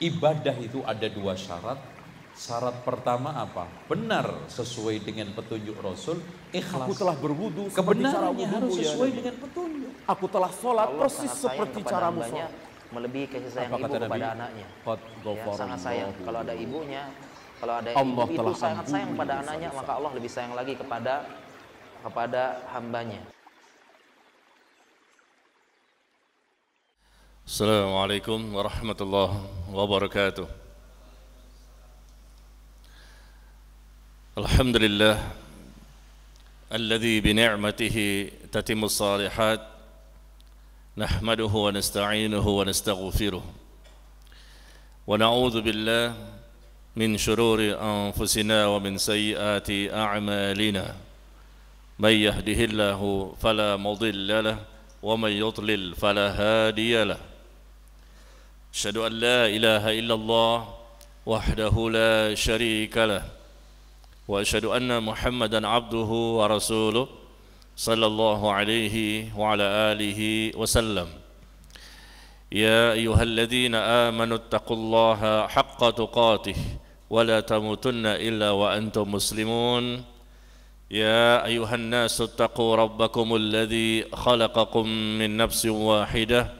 ibadah itu ada dua syarat. Syarat pertama apa? Benar sesuai dengan petunjuk Rasul. Ikhlas. Aku telah berwudu. Kebenarannya harus sesuai ya, dengan petunjuk. Aku telah sholat Allah persis seperti cara sholat. Melebihi kasih sayang ibu kepada Nabi? anaknya. ya, sangat sayang. Kalau ada ibunya, kalau ada Allah ibu telah itu sangat sayang pada anaknya, maka Allah lebih sayang lagi kepada kepada hambanya. Assalamualaikum warahmatullahi وبركاته الحمد لله الذي بنعمته تتم الصالحات نحمده ونستعينه ونستغفره ونعوذ بالله من شرور أنفسنا ومن سيئات أعمالنا من يهده الله فلا مضل له ومن يضلل فلا هادي له أشهد أن لا إله إلا الله وحده لا شريك له وأشهد أن محمدا عبده ورسوله صلى الله عليه وعلى آله وسلم يا أيها الذين آمنوا اتقوا الله حق تقاته ولا تموتن إلا وأنتم مسلمون يا أيها الناس اتقوا ربكم الذي خلقكم من نفس واحده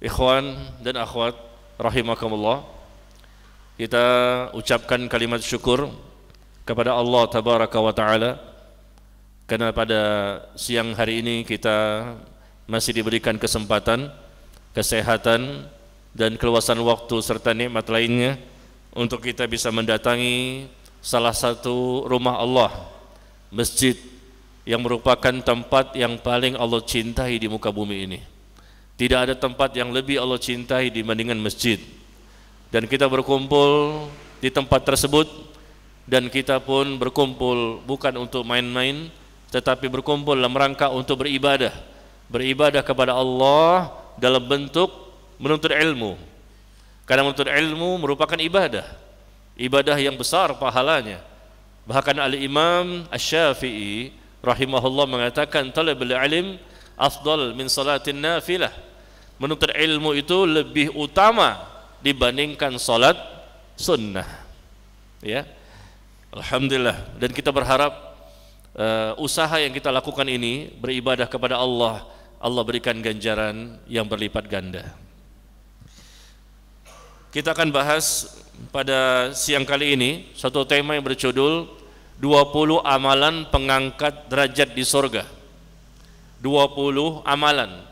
Ikhwan dan akhwat rahimakumullah. Kita ucapkan kalimat syukur kepada Allah tabaraka wa taala karena pada siang hari ini kita masih diberikan kesempatan, kesehatan dan keluasan waktu serta nikmat lainnya untuk kita bisa mendatangi salah satu rumah Allah, masjid yang merupakan tempat yang paling Allah cintai di muka bumi ini. Tidak ada tempat yang lebih Allah cintai dibandingkan masjid. Dan kita berkumpul di tempat tersebut dan kita pun berkumpul bukan untuk main-main tetapi berkumpul dalam rangka untuk beribadah. Beribadah kepada Allah dalam bentuk menuntut ilmu. Karena menuntut ilmu merupakan ibadah. Ibadah yang besar pahalanya. Bahkan Al-Imam Asy-Syafi'i rahimahullah mengatakan talabul ilm afdal min salatin nafilah menuntut ilmu itu lebih utama dibandingkan sholat sunnah ya Alhamdulillah dan kita berharap uh, usaha yang kita lakukan ini beribadah kepada Allah Allah berikan ganjaran yang berlipat ganda kita akan bahas pada siang kali ini satu tema yang berjudul 20 amalan pengangkat derajat di surga 20 amalan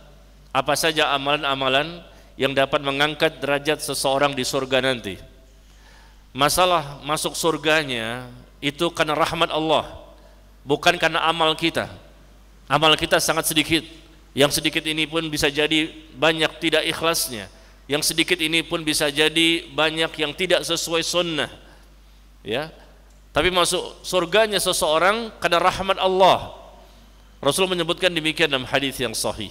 apa saja amalan-amalan yang dapat mengangkat derajat seseorang di surga nanti? Masalah masuk surganya itu karena rahmat Allah, bukan karena amal kita. Amal kita sangat sedikit. Yang sedikit ini pun bisa jadi banyak tidak ikhlasnya. Yang sedikit ini pun bisa jadi banyak yang tidak sesuai sunnah. Ya, tapi masuk surganya seseorang karena rahmat Allah. Rasul menyebutkan demikian dalam hadis yang sahih.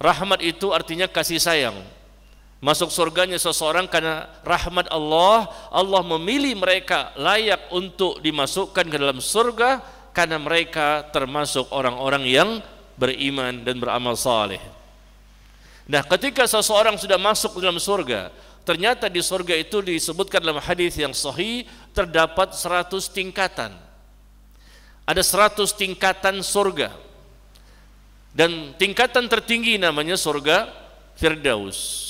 Rahmat itu artinya kasih sayang. Masuk surganya seseorang karena rahmat Allah, Allah memilih mereka layak untuk dimasukkan ke dalam surga karena mereka termasuk orang-orang yang beriman dan beramal saleh. Nah, ketika seseorang sudah masuk ke dalam surga, ternyata di surga itu disebutkan dalam hadis yang sahih terdapat 100 tingkatan. Ada 100 tingkatan surga dan tingkatan tertinggi namanya surga Firdaus.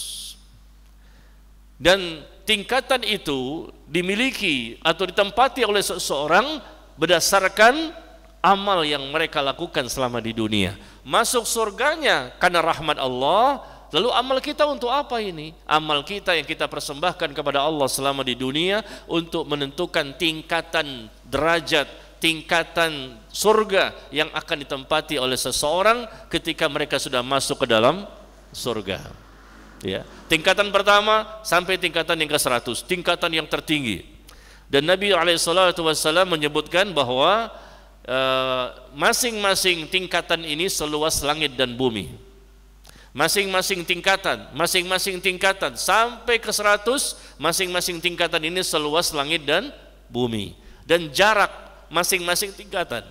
Dan tingkatan itu dimiliki atau ditempati oleh seseorang berdasarkan amal yang mereka lakukan selama di dunia. Masuk surganya karena rahmat Allah, Lalu amal kita untuk apa ini? Amal kita yang kita persembahkan kepada Allah selama di dunia untuk menentukan tingkatan derajat, tingkatan surga yang akan ditempati oleh seseorang ketika mereka sudah masuk ke dalam surga. Ya. Tingkatan pertama sampai tingkatan yang ke-100, tingkatan yang tertinggi. Dan Nabi SAW menyebutkan bahwa eh, masing-masing e, tingkatan ini seluas langit dan bumi. Masing-masing tingkatan, masing-masing tingkatan sampai ke 100, masing-masing tingkatan ini seluas langit dan bumi. Dan jarak masing-masing tingkatan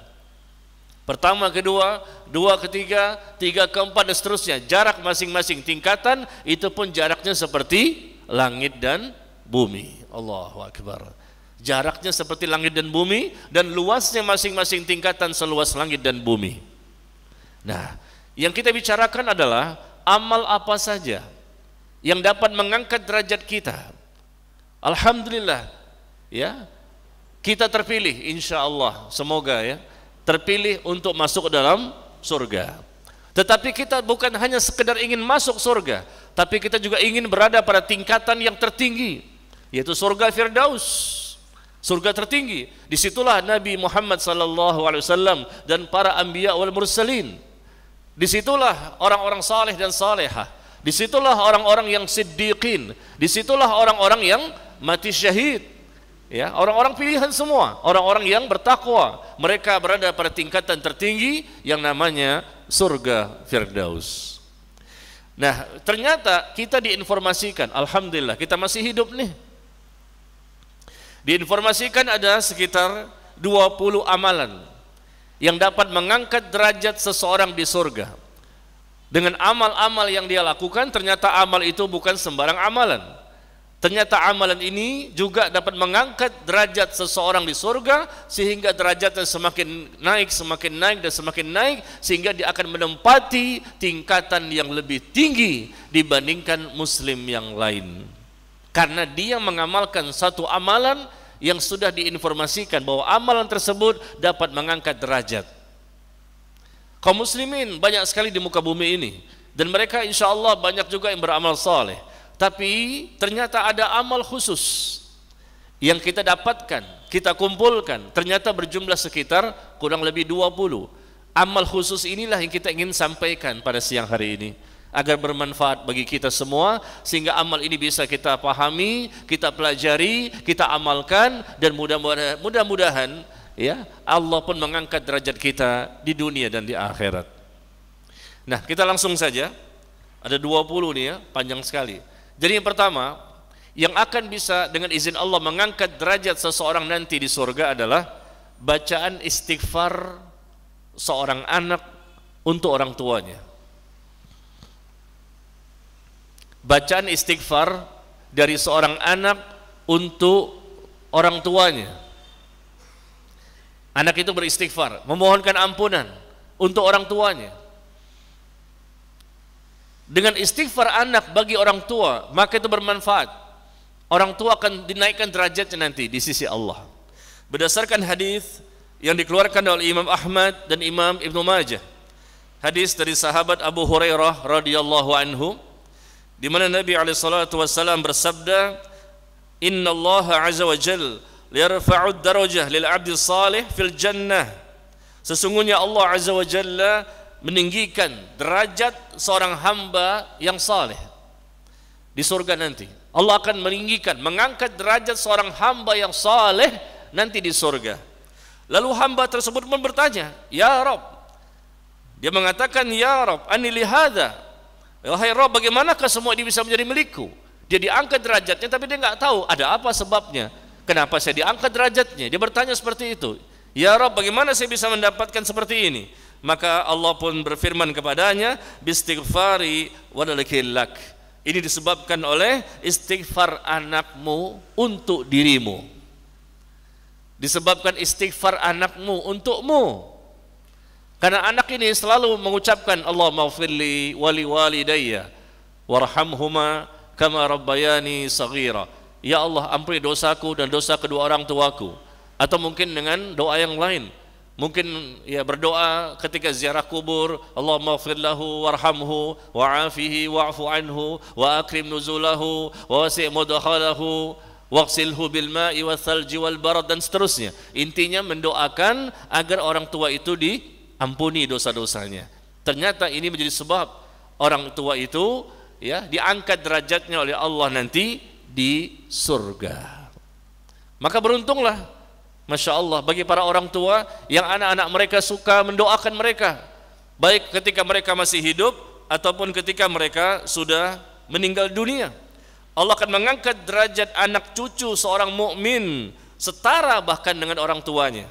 Pertama, kedua, dua, ketiga, tiga, keempat, dan seterusnya. Jarak masing-masing tingkatan itu pun jaraknya seperti langit dan bumi. Allahu Akbar. Jaraknya seperti langit dan bumi dan luasnya masing-masing tingkatan seluas langit dan bumi. Nah, yang kita bicarakan adalah amal apa saja yang dapat mengangkat derajat kita. Alhamdulillah, ya kita terpilih, insya Allah, semoga ya terpilih untuk masuk ke dalam surga. Tetapi kita bukan hanya sekedar ingin masuk surga, tapi kita juga ingin berada pada tingkatan yang tertinggi, yaitu surga Firdaus. Surga tertinggi. Disitulah Nabi Muhammad SAW dan para ambiya wal mursalin. Disitulah orang-orang saleh dan salehah. Disitulah orang-orang yang siddiqin. Disitulah orang-orang yang mati syahid. Ya, orang-orang pilihan semua, orang-orang yang bertakwa. Mereka berada pada tingkatan tertinggi yang namanya surga Firdaus. Nah, ternyata kita diinformasikan, alhamdulillah kita masih hidup nih. Diinformasikan ada sekitar 20 amalan yang dapat mengangkat derajat seseorang di surga. Dengan amal-amal yang dia lakukan, ternyata amal itu bukan sembarang amalan Ternyata amalan ini juga dapat mengangkat derajat seseorang di surga sehingga derajatnya semakin naik, semakin naik dan semakin naik sehingga dia akan menempati tingkatan yang lebih tinggi dibandingkan muslim yang lain. Karena dia mengamalkan satu amalan yang sudah diinformasikan bahwa amalan tersebut dapat mengangkat derajat. Kaum muslimin banyak sekali di muka bumi ini dan mereka insya Allah banyak juga yang beramal soleh tapi ternyata ada amal khusus yang kita dapatkan, kita kumpulkan, ternyata berjumlah sekitar kurang lebih 20. Amal khusus inilah yang kita ingin sampaikan pada siang hari ini agar bermanfaat bagi kita semua sehingga amal ini bisa kita pahami, kita pelajari, kita amalkan dan mudah-mudahan ya Allah pun mengangkat derajat kita di dunia dan di akhirat. Nah, kita langsung saja. Ada 20 nih ya, panjang sekali. Jadi yang pertama, yang akan bisa dengan izin Allah mengangkat derajat seseorang nanti di surga adalah bacaan istighfar seorang anak untuk orang tuanya. Bacaan istighfar dari seorang anak untuk orang tuanya. Anak itu beristighfar, memohonkan ampunan untuk orang tuanya. dengan istighfar anak bagi orang tua maka itu bermanfaat orang tua akan dinaikkan derajatnya nanti di sisi Allah berdasarkan hadis yang dikeluarkan oleh Imam Ahmad dan Imam Ibn Majah hadis dari sahabat Abu Hurairah radhiyallahu anhu di mana Nabi SAW bersabda inna Allah azza wa jal liyarfa'ud darajah lil abdi salih fil jannah sesungguhnya Allah azza wa jalla meninggikan derajat seorang hamba yang saleh di surga nanti. Allah akan meninggikan, mengangkat derajat seorang hamba yang saleh nanti di surga. Lalu hamba tersebut pun bertanya, "Ya Rob." Dia mengatakan, "Ya Rob, anilihada, Wahai Rob, bagaimanakah semua ini bisa menjadi milikku? Dia diangkat derajatnya tapi dia nggak tahu ada apa sebabnya. Kenapa saya diangkat derajatnya? Dia bertanya seperti itu. Ya Rob, bagaimana saya bisa mendapatkan seperti ini? maka Allah pun berfirman kepadanya bistighfari wadalakillak ini disebabkan oleh istighfar anakmu untuk dirimu disebabkan istighfar anakmu untukmu karena anak ini selalu mengucapkan Allah maghfirli wali walidayya warhamhuma kama rabbayani saghira ya Allah ampuni dosaku dan dosa kedua orang tuaku atau mungkin dengan doa yang lain mungkin ya berdoa ketika ziarah kubur Allahumma lahu warhamhu wa'afihi wa'fu anhu wa akrim nuzulahu wa wasi' mudkhalahu waqsilhu bil ma'i thalji wal barad dan seterusnya intinya mendoakan agar orang tua itu diampuni dosa-dosanya ternyata ini menjadi sebab orang tua itu ya diangkat derajatnya oleh Allah nanti di surga maka beruntunglah Masya Allah, bagi para orang tua yang anak-anak mereka suka mendoakan mereka, baik ketika mereka masih hidup ataupun ketika mereka sudah meninggal dunia. Allah akan mengangkat derajat anak cucu seorang mukmin setara bahkan dengan orang tuanya.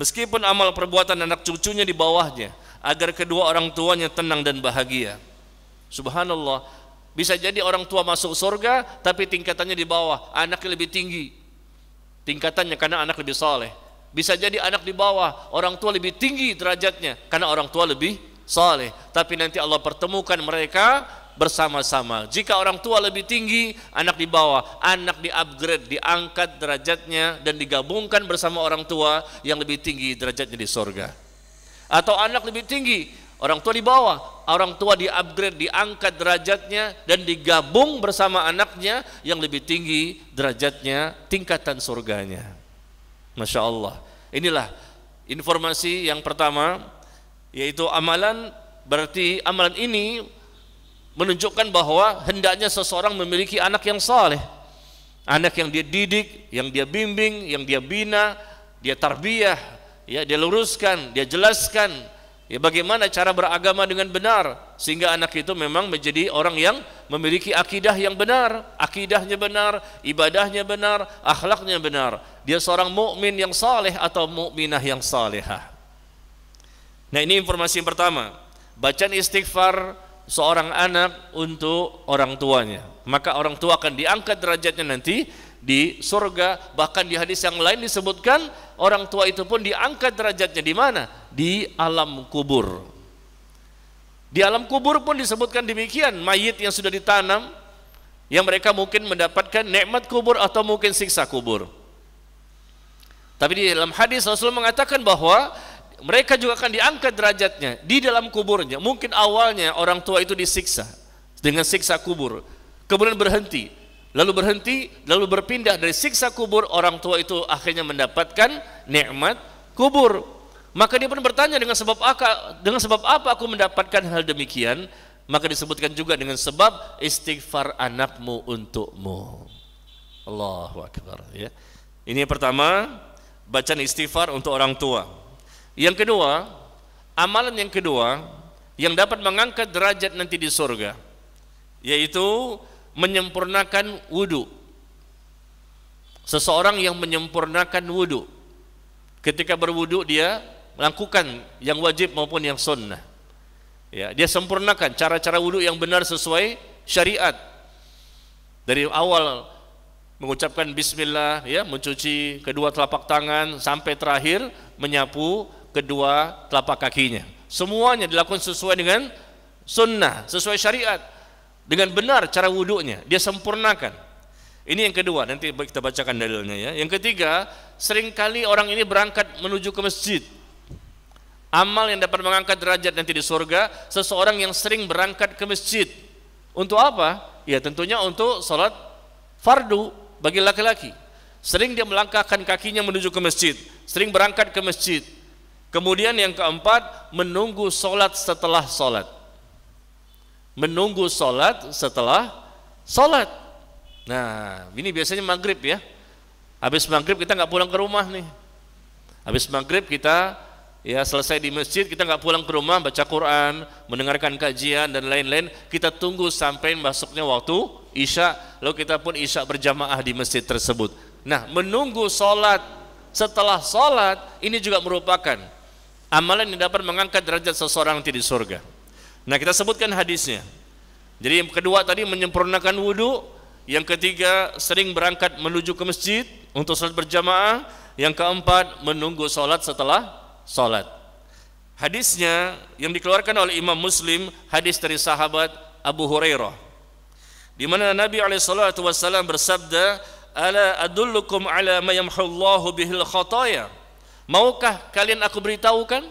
Meskipun amal perbuatan anak cucunya di bawahnya agar kedua orang tuanya tenang dan bahagia. Subhanallah, bisa jadi orang tua masuk surga tapi tingkatannya di bawah, anaknya lebih tinggi tingkatannya karena anak lebih soleh. Bisa jadi anak di bawah, orang tua lebih tinggi derajatnya karena orang tua lebih soleh. Tapi nanti Allah pertemukan mereka bersama-sama. Jika orang tua lebih tinggi, anak di bawah, anak di-upgrade, diangkat derajatnya dan digabungkan bersama orang tua yang lebih tinggi derajatnya di sorga. Atau anak lebih tinggi, Orang tua di bawah, orang tua di-upgrade, diangkat derajatnya dan digabung bersama anaknya yang lebih tinggi derajatnya, tingkatan surganya. Masya Allah. Inilah informasi yang pertama, yaitu amalan berarti amalan ini menunjukkan bahwa hendaknya seseorang memiliki anak yang saleh, anak yang dia didik, yang dia bimbing, yang dia bina, dia tarbiyah, ya dia luruskan, dia jelaskan, Ya bagaimana cara beragama dengan benar sehingga anak itu memang menjadi orang yang memiliki akidah yang benar, akidahnya benar, ibadahnya benar, akhlaknya benar. Dia seorang mukmin yang saleh atau mukminah yang salehah. Nah, ini informasi yang pertama. Bacaan istighfar seorang anak untuk orang tuanya. Maka orang tua akan diangkat derajatnya nanti di surga bahkan di hadis yang lain disebutkan orang tua itu pun diangkat derajatnya di mana di alam kubur di alam kubur pun disebutkan demikian mayit yang sudah ditanam yang mereka mungkin mendapatkan nikmat kubur atau mungkin siksa kubur tapi di dalam hadis Rasul mengatakan bahwa mereka juga akan diangkat derajatnya di dalam kuburnya mungkin awalnya orang tua itu disiksa dengan siksa kubur kemudian berhenti lalu berhenti, lalu berpindah dari siksa kubur, orang tua itu akhirnya mendapatkan nikmat kubur. Maka dia pun bertanya dengan sebab apa, dengan sebab apa aku mendapatkan hal demikian? Maka disebutkan juga dengan sebab istighfar anakmu untukmu. Allahu Akbar. Ya. Ini yang pertama, bacaan istighfar untuk orang tua. Yang kedua, amalan yang kedua yang dapat mengangkat derajat nanti di surga, yaitu menyempurnakan wudhu seseorang yang menyempurnakan wudhu ketika berwudhu dia melakukan yang wajib maupun yang sunnah ya dia sempurnakan cara-cara wudhu yang benar sesuai syariat dari awal mengucapkan bismillah ya mencuci kedua telapak tangan sampai terakhir menyapu kedua telapak kakinya semuanya dilakukan sesuai dengan sunnah sesuai syariat dengan benar cara wuduknya dia sempurnakan ini yang kedua nanti kita bacakan dalilnya ya yang ketiga seringkali orang ini berangkat menuju ke masjid amal yang dapat mengangkat derajat nanti di surga seseorang yang sering berangkat ke masjid untuk apa ya tentunya untuk sholat fardu bagi laki-laki sering dia melangkahkan kakinya menuju ke masjid sering berangkat ke masjid kemudian yang keempat menunggu sholat setelah sholat menunggu sholat setelah sholat. Nah, ini biasanya maghrib ya. Habis maghrib kita nggak pulang ke rumah nih. Habis maghrib kita ya selesai di masjid kita nggak pulang ke rumah baca Quran, mendengarkan kajian dan lain-lain. Kita tunggu sampai masuknya waktu isya, lalu kita pun isya berjamaah di masjid tersebut. Nah, menunggu sholat setelah sholat ini juga merupakan amalan yang dapat mengangkat derajat seseorang nanti di surga. Nah kita sebutkan hadisnya. Jadi yang kedua tadi menyempurnakan wudhu. Yang ketiga sering berangkat menuju ke masjid untuk sholat berjamaah. Yang keempat menunggu sholat setelah sholat. Hadisnya yang dikeluarkan oleh Imam Muslim hadis dari sahabat Abu Hurairah. Di mana Nabi alaihi wasallam bersabda, "Ala adullukum ala ma bihil khataya?" Maukah kalian aku beritahukan?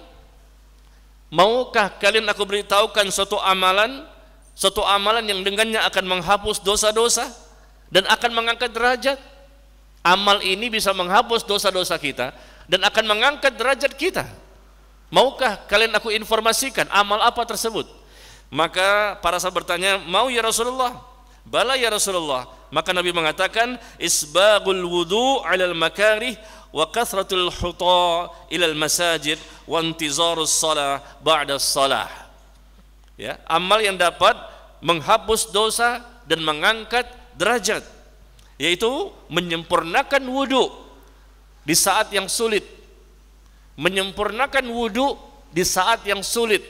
maukah kalian aku beritahukan suatu amalan suatu amalan yang dengannya akan menghapus dosa-dosa dan akan mengangkat derajat amal ini bisa menghapus dosa-dosa kita dan akan mengangkat derajat kita maukah kalian aku informasikan amal apa tersebut maka para sahabat bertanya mau ya Rasulullah bala ya Rasulullah maka Nabi mengatakan isbagul wudu alal makarih wa kasratul huta al masajid wa intizarus salah ba'da salah ya amal yang dapat menghapus dosa dan mengangkat derajat yaitu menyempurnakan wudhu di saat yang sulit menyempurnakan wudhu di saat yang sulit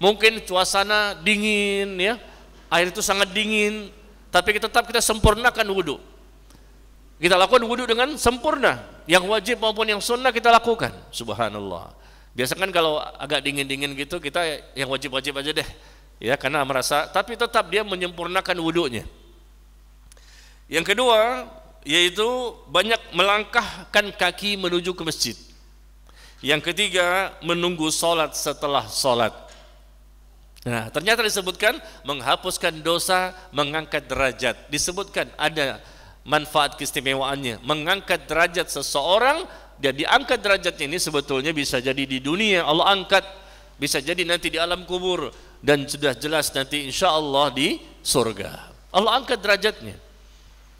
mungkin suasana dingin ya air itu sangat dingin tapi tetap kita sempurnakan wudhu kita lakukan wudhu dengan sempurna. Yang wajib maupun yang sunnah kita lakukan. Subhanallah. biasakan kalau agak dingin-dingin gitu kita yang wajib-wajib aja deh. Ya karena merasa tapi tetap dia menyempurnakan wudhunya. Yang kedua yaitu banyak melangkahkan kaki menuju ke masjid. Yang ketiga menunggu sholat setelah sholat. Nah ternyata disebutkan menghapuskan dosa mengangkat derajat. Disebutkan ada manfaat keistimewaannya mengangkat derajat seseorang dan diangkat derajatnya ini sebetulnya bisa jadi di dunia Allah angkat bisa jadi nanti di alam kubur dan sudah jelas nanti insya Allah di surga Allah angkat derajatnya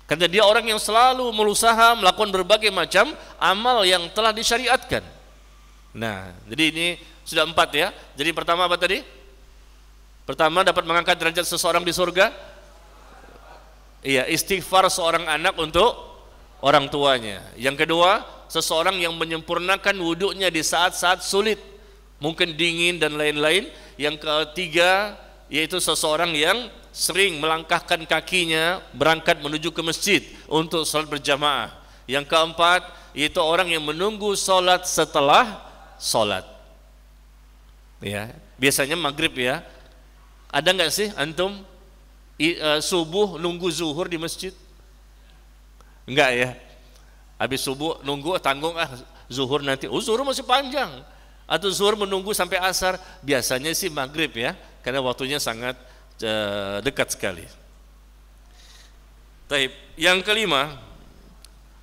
karena dia orang yang selalu berusaha melakukan berbagai macam amal yang telah disyariatkan nah jadi ini sudah empat ya jadi pertama apa tadi pertama dapat mengangkat derajat seseorang di surga Iya, istighfar seorang anak untuk orang tuanya. Yang kedua, seseorang yang menyempurnakan wudhunya di saat-saat sulit, mungkin dingin dan lain-lain. Yang ketiga, yaitu seseorang yang sering melangkahkan kakinya berangkat menuju ke masjid untuk sholat berjamaah. Yang keempat, yaitu orang yang menunggu sholat setelah sholat. Ya, biasanya maghrib ya. Ada nggak sih antum I, uh, subuh nunggu zuhur di masjid? Enggak ya. Habis subuh nunggu oh, tanggung ah zuhur nanti. Oh, zuhur masih panjang. Atau zuhur menunggu sampai asar. Biasanya sih maghrib ya, karena waktunya sangat uh, dekat sekali. Taib. Yang kelima,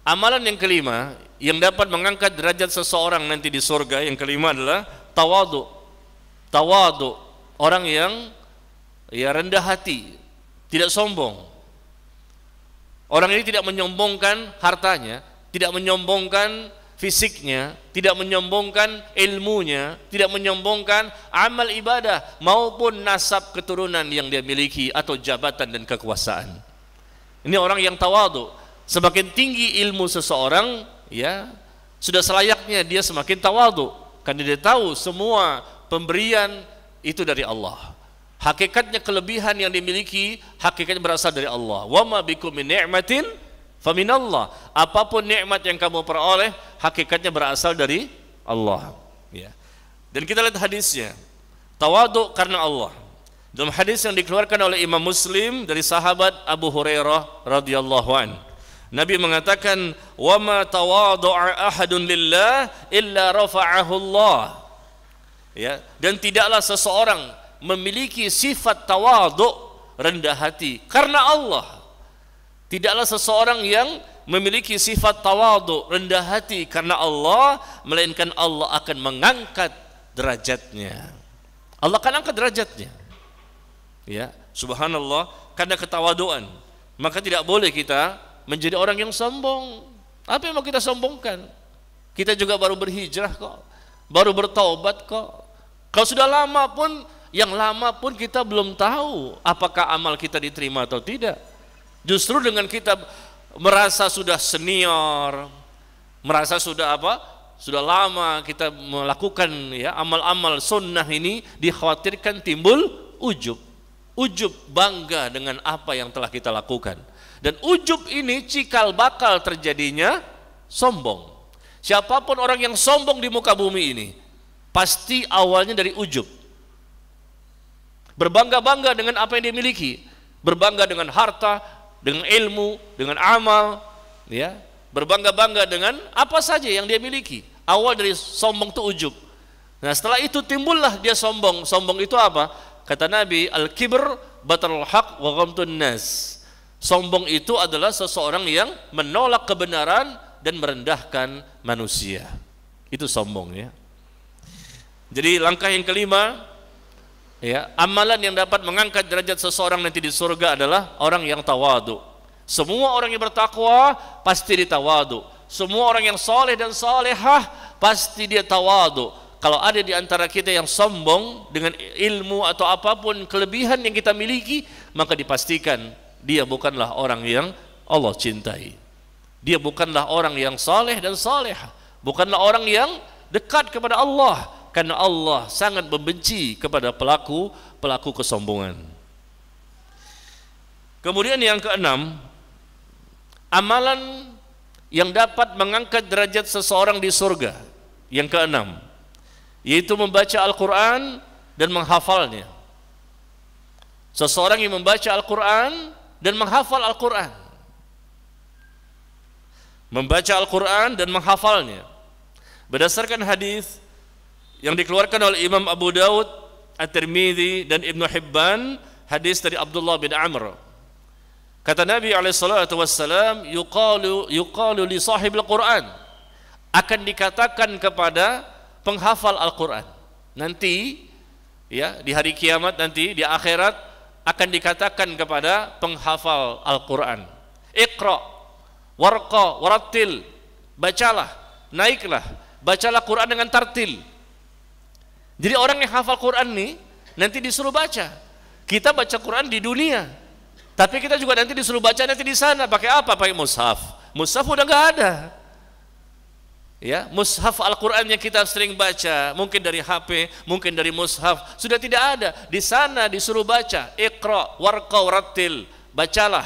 amalan yang kelima yang dapat mengangkat derajat seseorang nanti di surga yang kelima adalah tawadu. Tawadu, orang yang ya rendah hati, tidak sombong. Orang ini tidak menyombongkan hartanya, tidak menyombongkan fisiknya, tidak menyombongkan ilmunya, tidak menyombongkan amal ibadah maupun nasab keturunan yang dia miliki atau jabatan dan kekuasaan. Ini orang yang tawadu. Semakin tinggi ilmu seseorang, ya, sudah selayaknya dia semakin tawadu karena dia tahu semua pemberian itu dari Allah hakikatnya kelebihan yang dimiliki hakikatnya berasal dari Allah. Wa ma bikum min ni'matin faminallah. Apapun nikmat yang kamu peroleh hakikatnya berasal dari Allah. Ya. Dan kita lihat hadisnya. Tawaduk karena Allah. Dalam hadis yang dikeluarkan oleh Imam Muslim dari sahabat Abu Hurairah radhiyallahu an. Nabi mengatakan, "Wa ma tawadhu'a ahadun lillah illa rafa'ahu Allah." Ya, dan tidaklah seseorang memiliki sifat tawaduk rendah hati karena Allah tidaklah seseorang yang memiliki sifat tawaduk rendah hati karena Allah melainkan Allah akan mengangkat derajatnya Allah akan angkat derajatnya ya subhanallah karena ketawaduan maka tidak boleh kita menjadi orang yang sombong apa yang mau kita sombongkan kita juga baru berhijrah kok baru bertaubat kok kalau sudah lama pun yang lama pun kita belum tahu apakah amal kita diterima atau tidak. Justru dengan kita merasa sudah senior, merasa sudah apa? Sudah lama kita melakukan ya amal-amal sunnah ini dikhawatirkan timbul ujub. Ujub bangga dengan apa yang telah kita lakukan. Dan ujub ini cikal bakal terjadinya sombong. Siapapun orang yang sombong di muka bumi ini pasti awalnya dari ujub berbangga-bangga dengan apa yang dia miliki, berbangga dengan harta, dengan ilmu, dengan amal, ya, berbangga-bangga dengan apa saja yang dia miliki. Awal dari sombong itu ujub. Nah, setelah itu timbullah dia sombong. Sombong itu apa? Kata Nabi, al-kibr batal haq wa nas. Sombong itu adalah seseorang yang menolak kebenaran dan merendahkan manusia. Itu sombong ya. Jadi langkah yang kelima Ya, amalan yang dapat mengangkat derajat seseorang nanti di surga adalah orang yang tawadu. Semua orang yang bertakwa pasti ditawadu. Semua orang yang soleh dan solehah pasti dia tawadu. Kalau ada di antara kita yang sombong dengan ilmu atau apapun kelebihan yang kita miliki, maka dipastikan dia bukanlah orang yang Allah cintai. Dia bukanlah orang yang soleh dan solehah. bukanlah orang yang dekat kepada Allah karena Allah sangat membenci kepada pelaku pelaku kesombongan. Kemudian yang keenam, amalan yang dapat mengangkat derajat seseorang di surga. Yang keenam, yaitu membaca Al-Qur'an dan menghafalnya. Seseorang yang membaca Al-Qur'an dan menghafal Al-Qur'an. Membaca Al-Qur'an dan menghafalnya. Berdasarkan hadis yang dikeluarkan oleh Imam Abu Daud, At-Tirmidzi dan Ibnu Hibban hadis dari Abdullah bin Amr. Kata Nabi alaihi yuqalu yuqalu li Al Quran akan dikatakan kepada penghafal Al-Quran. Nanti ya di hari kiamat nanti di akhirat akan dikatakan kepada penghafal Al-Quran. Iqra, warqa, warattil, bacalah, naiklah, bacalah Quran dengan tartil jadi orang yang hafal Quran nih nanti disuruh baca. Kita baca Quran di dunia. Tapi kita juga nanti disuruh baca nanti di sana pakai apa? Pakai mushaf. Mushaf udah nggak ada. Ya, mushaf Al-Qur'an yang kita sering baca, mungkin dari HP, mungkin dari mushaf, sudah tidak ada. Di sana disuruh baca, Iqra, warqa, ratil. bacalah.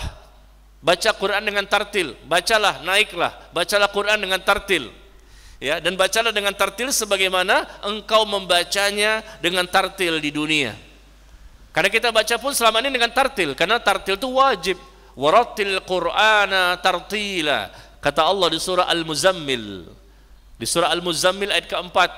Baca Quran dengan tartil, bacalah, naiklah, bacalah Quran dengan tartil ya dan bacalah dengan tartil sebagaimana engkau membacanya dengan tartil di dunia karena kita baca pun selama ini dengan tartil karena tartil itu wajib waratil qur'ana tartila kata Allah di surah Al-Muzammil di surah Al-Muzammil ayat keempat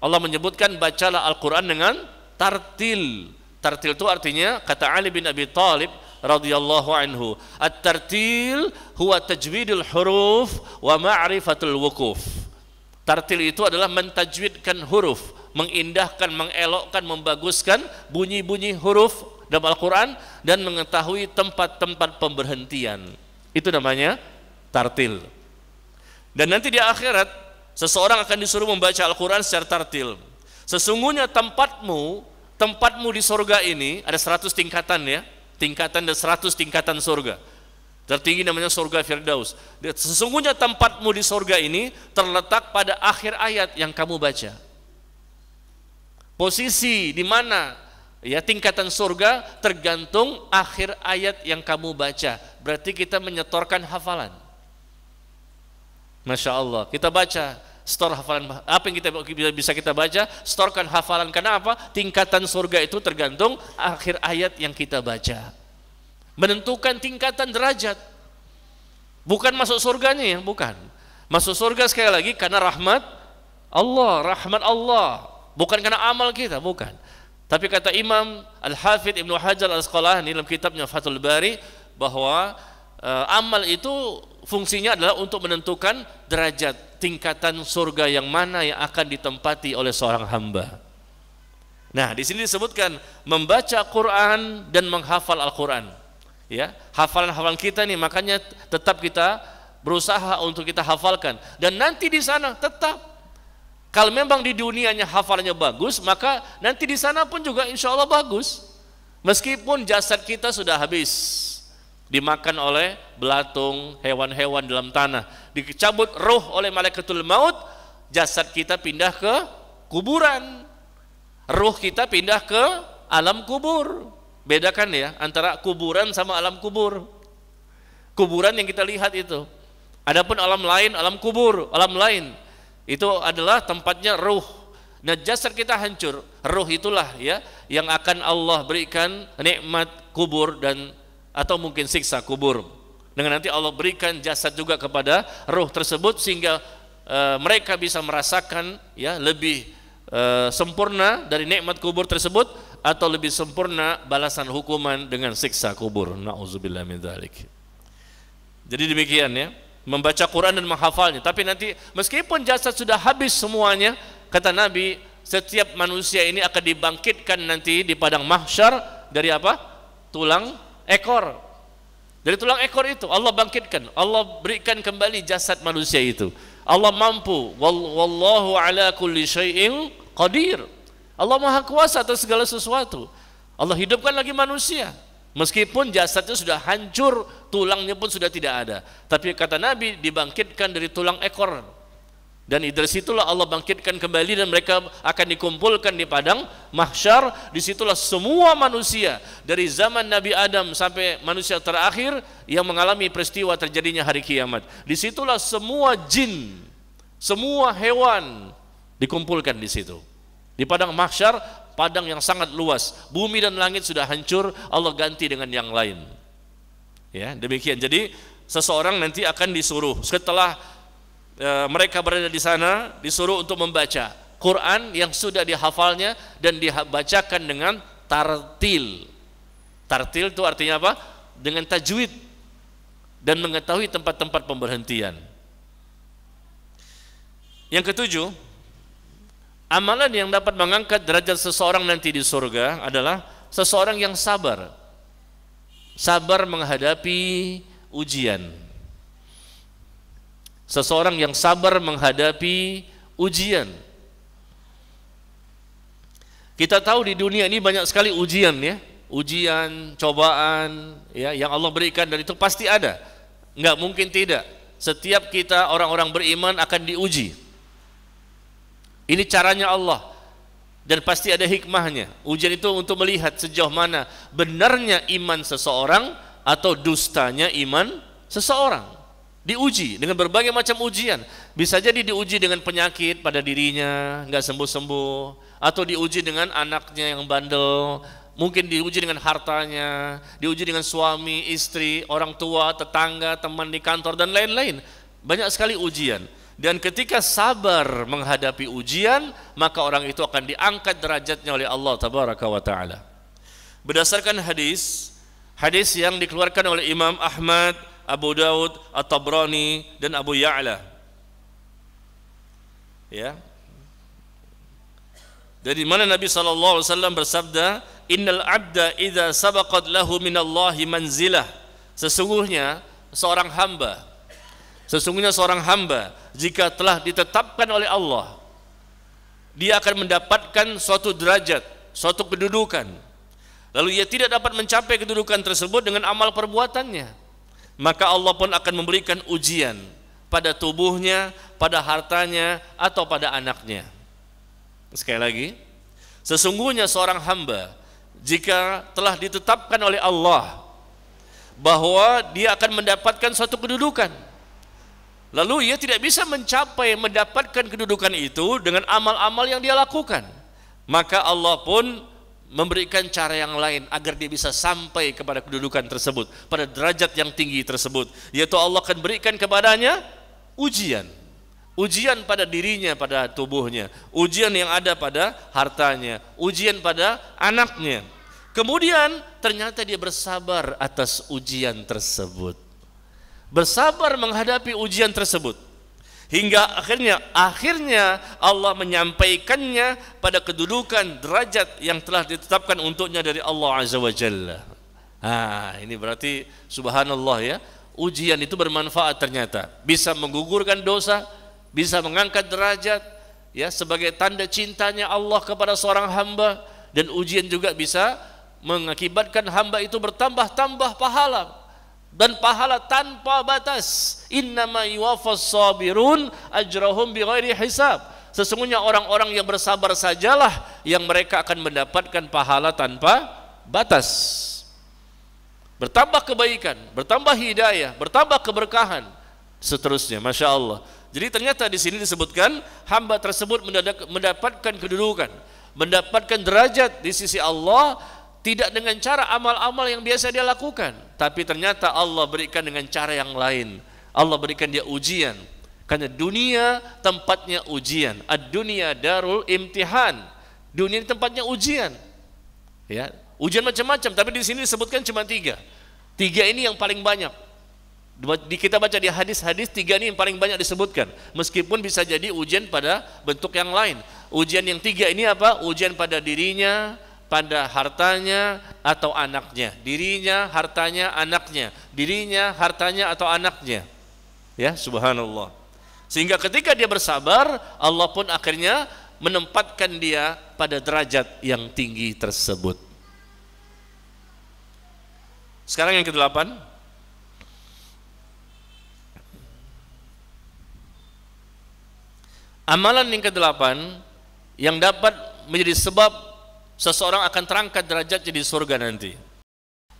Allah menyebutkan bacalah Al-Quran dengan tartil tartil itu artinya kata Ali bin Abi Talib radhiyallahu anhu at-tartil huwa tajwidul huruf wa ma'rifatul wukuf Tartil itu adalah mentajwidkan huruf, mengindahkan, mengelokkan, membaguskan bunyi-bunyi huruf dalam Al-Quran dan mengetahui tempat-tempat pemberhentian. Itu namanya tartil. Dan nanti di akhirat seseorang akan disuruh membaca Al-Quran secara tartil. Sesungguhnya tempatmu, tempatmu di surga ini ada 100 tingkatan ya, tingkatan dan 100 tingkatan surga. Tertinggi namanya surga Firdaus. Sesungguhnya tempatmu di surga ini terletak pada akhir ayat yang kamu baca. Posisi di mana ya tingkatan surga tergantung akhir ayat yang kamu baca. Berarti kita menyetorkan hafalan. Masya Allah, kita baca setor hafalan apa yang kita bisa kita baca setorkan hafalan karena apa tingkatan surga itu tergantung akhir ayat yang kita baca menentukan tingkatan derajat. Bukan masuk surganya ya, bukan. Masuk surga sekali lagi karena rahmat Allah, rahmat Allah. Bukan karena amal kita, bukan. Tapi kata Imam Al-Hafidh Ibnu Hajar Al-Asqalani dalam kitabnya Fathul Bari bahwa e, amal itu fungsinya adalah untuk menentukan derajat tingkatan surga yang mana yang akan ditempati oleh seorang hamba. Nah, di sini disebutkan membaca Quran dan menghafal Al-Quran ya hafalan-hafalan kita nih makanya tetap kita berusaha untuk kita hafalkan dan nanti di sana tetap kalau memang di dunianya hafalannya bagus maka nanti di sana pun juga insya Allah bagus meskipun jasad kita sudah habis dimakan oleh belatung hewan-hewan dalam tanah dicabut roh oleh malaikatul maut jasad kita pindah ke kuburan roh kita pindah ke alam kubur Bedakan ya antara kuburan sama alam kubur. Kuburan yang kita lihat itu. Adapun alam lain, alam kubur, alam lain itu adalah tempatnya ruh. Nah, jasad kita hancur. Ruh itulah ya yang akan Allah berikan nikmat kubur dan atau mungkin siksa kubur. Dengan nanti Allah berikan jasad juga kepada ruh tersebut sehingga e, mereka bisa merasakan ya lebih Eh, sempurna dari nikmat kubur tersebut atau lebih sempurna balasan hukuman dengan siksa kubur. Nauzubillah min Jadi demikian ya, membaca Quran dan menghafalnya. Tapi nanti meskipun jasad sudah habis semuanya, kata Nabi, setiap manusia ini akan dibangkitkan nanti di padang mahsyar dari apa? Tulang ekor. Dari tulang ekor itu Allah bangkitkan, Allah berikan kembali jasad manusia itu. Allah mampu. Wallahu ala kulli syai'in qadir. Allah Maha Kuasa atas segala sesuatu. Allah hidupkan lagi manusia. Meskipun jasadnya sudah hancur, tulangnya pun sudah tidak ada. Tapi kata Nabi dibangkitkan dari tulang ekor. Dan dari situlah Allah bangkitkan kembali dan mereka akan dikumpulkan di padang mahsyar. Disitulah semua manusia dari zaman Nabi Adam sampai manusia terakhir yang mengalami peristiwa terjadinya hari kiamat. Disitulah semua jin, semua hewan dikumpulkan di situ. Di padang mahsyar, padang yang sangat luas. Bumi dan langit sudah hancur, Allah ganti dengan yang lain. Ya, demikian. Jadi seseorang nanti akan disuruh setelah e, mereka berada di sana disuruh untuk membaca Quran yang sudah dihafalnya dan dibacakan dengan tartil. Tartil itu artinya apa? Dengan tajwid dan mengetahui tempat-tempat pemberhentian. Yang ketujuh, amalan yang dapat mengangkat derajat seseorang nanti di surga adalah seseorang yang sabar. Sabar menghadapi ujian seseorang yang sabar menghadapi ujian. Kita tahu di dunia ini banyak sekali ujian ya, ujian, cobaan ya yang Allah berikan dan itu pasti ada. Enggak mungkin tidak. Setiap kita orang-orang beriman akan diuji. Ini caranya Allah dan pasti ada hikmahnya. Ujian itu untuk melihat sejauh mana benarnya iman seseorang atau dustanya iman seseorang diuji dengan berbagai macam ujian. Bisa jadi diuji dengan penyakit pada dirinya, nggak sembuh-sembuh, atau diuji dengan anaknya yang bandel, mungkin diuji dengan hartanya, diuji dengan suami, istri, orang tua, tetangga, teman di kantor dan lain-lain. Banyak sekali ujian. Dan ketika sabar menghadapi ujian, maka orang itu akan diangkat derajatnya oleh Allah tabaraka wa taala. Berdasarkan hadis, hadis yang dikeluarkan oleh Imam Ahmad Abu Daud, At-Tabrani dan Abu Ya'la. Ya. Dari mana Nabi sallallahu alaihi wasallam bersabda, "Innal abda idza sabaqat lahu manzilah." Sesungguhnya seorang hamba Sesungguhnya seorang hamba jika telah ditetapkan oleh Allah dia akan mendapatkan suatu derajat, suatu kedudukan. Lalu ia tidak dapat mencapai kedudukan tersebut dengan amal perbuatannya maka Allah pun akan memberikan ujian pada tubuhnya, pada hartanya, atau pada anaknya. Sekali lagi, sesungguhnya seorang hamba jika telah ditetapkan oleh Allah bahwa dia akan mendapatkan suatu kedudukan, lalu ia tidak bisa mencapai mendapatkan kedudukan itu dengan amal-amal yang dia lakukan, maka Allah pun memberikan cara yang lain agar dia bisa sampai kepada kedudukan tersebut, pada derajat yang tinggi tersebut, yaitu Allah akan berikan kepadanya ujian. Ujian pada dirinya, pada tubuhnya, ujian yang ada pada hartanya, ujian pada anaknya. Kemudian ternyata dia bersabar atas ujian tersebut. Bersabar menghadapi ujian tersebut hingga akhirnya akhirnya Allah menyampaikannya pada kedudukan derajat yang telah ditetapkan untuknya dari Allah azza wa jalla. Ah, ini berarti subhanallah ya, ujian itu bermanfaat ternyata. Bisa menggugurkan dosa, bisa mengangkat derajat ya sebagai tanda cintanya Allah kepada seorang hamba dan ujian juga bisa mengakibatkan hamba itu bertambah-tambah pahala dan pahala tanpa batas. Innama yuwaffas sabirun ajrahum bighairi hisab. Sesungguhnya orang-orang yang bersabar sajalah yang mereka akan mendapatkan pahala tanpa batas. Bertambah kebaikan, bertambah hidayah, bertambah keberkahan, seterusnya. Masya Allah. Jadi ternyata di sini disebutkan hamba tersebut mendapatkan kedudukan, mendapatkan derajat di sisi Allah tidak dengan cara amal-amal yang biasa dia lakukan, tapi ternyata Allah berikan dengan cara yang lain. Allah berikan dia ujian. Karena dunia tempatnya ujian. Ad-dunia darul imtihan. Dunia tempatnya ujian. Ya, ujian macam-macam, tapi di sini disebutkan cuma tiga. Tiga ini yang paling banyak. Di kita baca di hadis-hadis tiga ini yang paling banyak disebutkan. Meskipun bisa jadi ujian pada bentuk yang lain. Ujian yang tiga ini apa? Ujian pada dirinya, pada hartanya atau anaknya, dirinya, hartanya, anaknya, dirinya, hartanya atau anaknya. Ya, subhanallah. Sehingga ketika dia bersabar, Allah pun akhirnya menempatkan dia pada derajat yang tinggi tersebut. Sekarang yang kedelapan. Amalan yang kedelapan yang dapat menjadi sebab seseorang akan terangkat derajat jadi surga nanti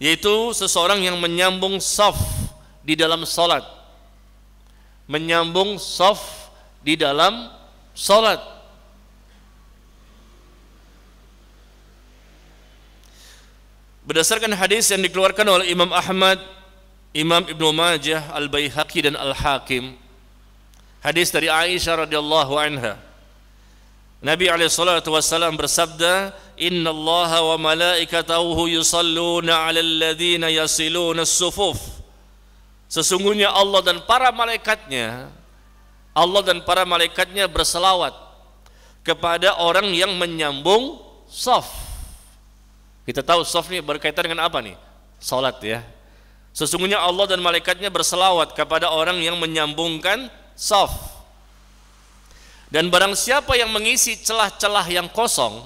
yaitu seseorang yang menyambung saf di dalam salat menyambung saf di dalam salat berdasarkan hadis yang dikeluarkan oleh Imam Ahmad Imam Ibnu Majah Al-Baihaqi dan Al-Hakim hadis dari Aisyah radhiyallahu anha Nabi SAW bersabda, Inna Allah wa malaikatahu yusalluna ala alladhina yasiluna sufuf. Sesungguhnya Allah dan para malaikatnya, Allah dan para malaikatnya berselawat kepada orang yang menyambung saf. Kita tahu saf ini berkaitan dengan apa nih? Salat ya. Sesungguhnya Allah dan malaikatnya berselawat kepada orang yang menyambungkan saf. Dan barang siapa yang mengisi celah-celah yang kosong,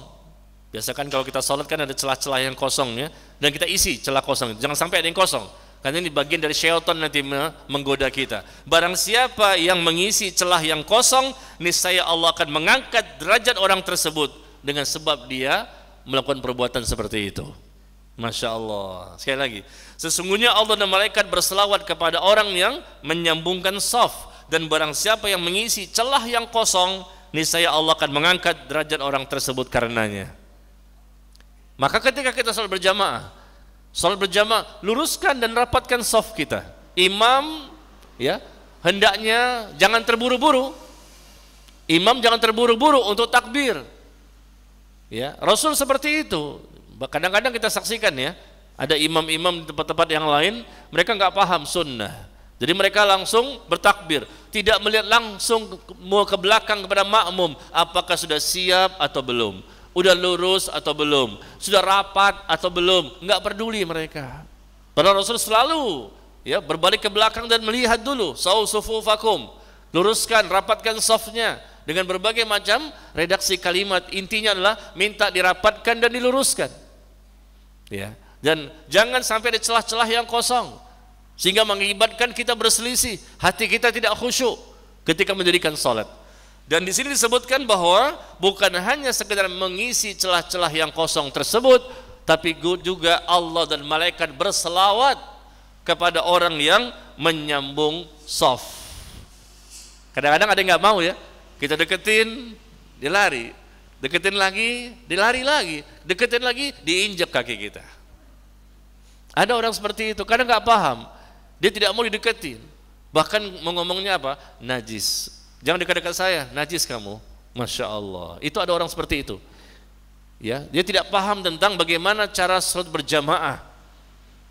biasakan kalau kita sholat kan ada celah-celah yang kosong ya, dan kita isi celah kosong. Jangan sampai ada yang kosong. Karena ini bagian dari syaitan nanti menggoda kita. Barang siapa yang mengisi celah yang kosong, niscaya Allah akan mengangkat derajat orang tersebut dengan sebab dia melakukan perbuatan seperti itu. Masya Allah. Sekali lagi, sesungguhnya Allah dan malaikat berselawat kepada orang yang menyambungkan soft dan barang siapa yang mengisi celah yang kosong niscaya Allah akan mengangkat derajat orang tersebut karenanya maka ketika kita sholat berjamaah sholat berjamaah luruskan dan rapatkan soft kita imam ya hendaknya jangan terburu-buru imam jangan terburu-buru untuk takbir ya Rasul seperti itu kadang-kadang kita saksikan ya ada imam-imam di tempat-tempat yang lain mereka nggak paham sunnah jadi mereka langsung bertakbir tidak melihat langsung mau ke belakang kepada makmum apakah sudah siap atau belum sudah lurus atau belum sudah rapat atau belum enggak peduli mereka para rasul selalu ya berbalik ke belakang dan melihat dulu sau sufufakum luruskan rapatkan safnya dengan berbagai macam redaksi kalimat intinya adalah minta dirapatkan dan diluruskan ya dan jangan sampai ada celah-celah yang kosong sehingga mengibatkan kita berselisih hati kita tidak khusyuk ketika mendirikan salat dan di sini disebutkan bahwa bukan hanya sekedar mengisi celah-celah yang kosong tersebut, tapi juga Allah dan malaikat berselawat kepada orang yang menyambung soft. Kadang-kadang ada yang nggak mau ya, kita deketin, dilari, deketin lagi, dilari lagi, deketin lagi, diinjak kaki kita. Ada orang seperti itu, karena nggak paham. Dia tidak mau didekati. Bahkan mengomongnya apa? Najis. Jangan dekat-dekat saya, najis kamu. Masya Allah. Itu ada orang seperti itu. Ya, dia tidak paham tentang bagaimana cara sholat berjamaah.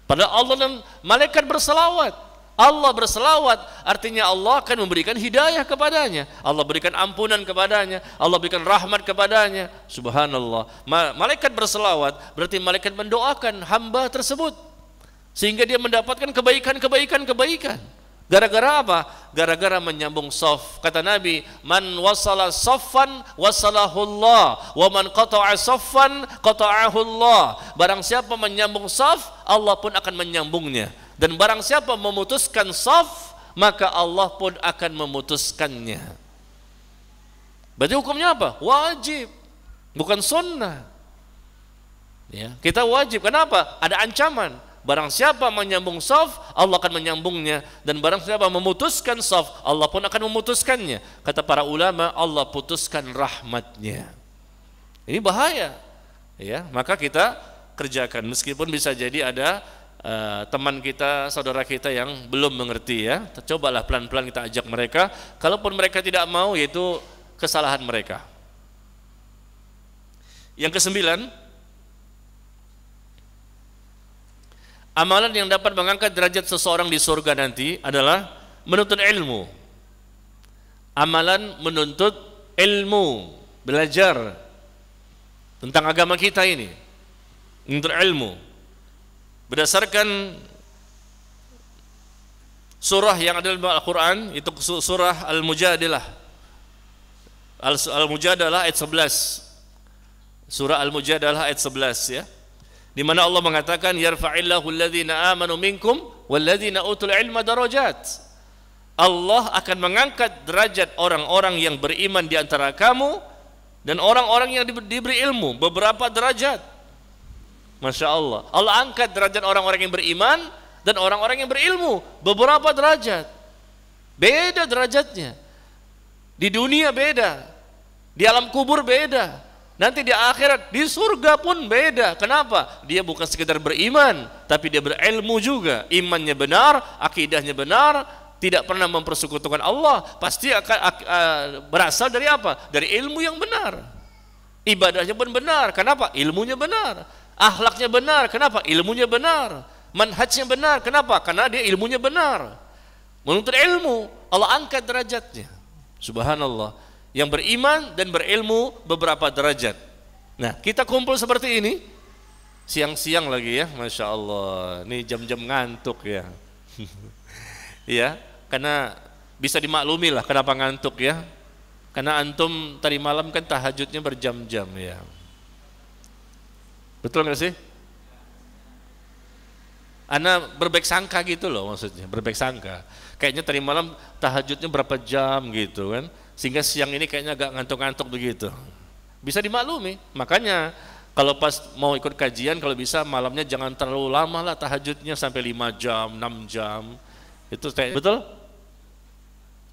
Padahal Allah dan malaikat berselawat. Allah berselawat, artinya Allah akan memberikan hidayah kepadanya. Allah berikan ampunan kepadanya. Allah berikan rahmat kepadanya. Subhanallah. Malaikat berselawat berarti malaikat mendoakan hamba tersebut sehingga dia mendapatkan kebaikan-kebaikan kebaikan. Gara-gara apa? Gara-gara menyambung saf Kata Nabi, man wasala sofan Allah, wa man qata'a sofan qata'ahullah. Barang siapa menyambung saf Allah pun akan menyambungnya. Dan barang siapa memutuskan saf maka Allah pun akan memutuskannya. Berarti hukumnya apa? Wajib, bukan sunnah. Ya, kita wajib. Kenapa? Ada ancaman. Barang siapa menyambung saf, Allah akan menyambungnya dan barang siapa memutuskan saf, Allah pun akan memutuskannya. Kata para ulama, Allah putuskan rahmatnya. Ini bahaya. Ya, maka kita kerjakan meskipun bisa jadi ada Uh, teman kita, saudara kita yang belum mengerti ya, cobalah pelan-pelan kita ajak mereka. Kalaupun mereka tidak mau, yaitu kesalahan mereka. Yang kesembilan, Amalan yang dapat mengangkat derajat seseorang di surga nanti adalah menuntut ilmu. Amalan menuntut ilmu, belajar tentang agama kita ini. Menuntut ilmu. Berdasarkan surah yang ada dalam Al-Qur'an itu surah Al-Mujadilah. Al-Mujadalah ayat 11. Surah Al-Mujadalah ayat 11 ya di mana Allah mengatakan yarfa'illahu alladhina amanu minkum walladhina utul ilma darajat. Allah akan mengangkat derajat orang-orang yang beriman di antara kamu dan orang-orang yang diberi ilmu beberapa derajat. Masya Allah. Allah angkat derajat orang-orang yang beriman dan orang-orang yang berilmu beberapa derajat. Beda derajatnya. Di dunia beda. Di alam kubur beda. Nanti di akhirat, di surga pun beda. Kenapa? Dia bukan sekedar beriman, tapi dia berilmu juga. Imannya benar, akidahnya benar, tidak pernah mempersekutukan Allah, pasti akan eh, berasal dari apa? Dari ilmu yang benar. Ibadahnya pun benar. Kenapa? Ilmunya benar. Akhlaknya benar. Kenapa? Ilmunya benar. Manhajnya benar. Kenapa? Karena dia ilmunya benar. Menuntut ilmu, Allah angkat derajatnya. Subhanallah yang beriman dan berilmu beberapa derajat. Nah, kita kumpul seperti ini siang-siang lagi ya, masya Allah. Ini jam-jam ngantuk ya, ya karena bisa dimaklumi lah kenapa ngantuk ya. Karena antum tadi malam kan tahajudnya berjam-jam ya. Betul nggak sih? Ana berbaik sangka gitu loh maksudnya, berbaik sangka. Kayaknya tadi malam tahajudnya berapa jam gitu kan sehingga siang ini kayaknya agak ngantuk-ngantuk begitu. Bisa dimaklumi. Makanya kalau pas mau ikut kajian kalau bisa malamnya jangan terlalu lama lah tahajudnya sampai 5 jam, 6 jam. Itu kayak betul?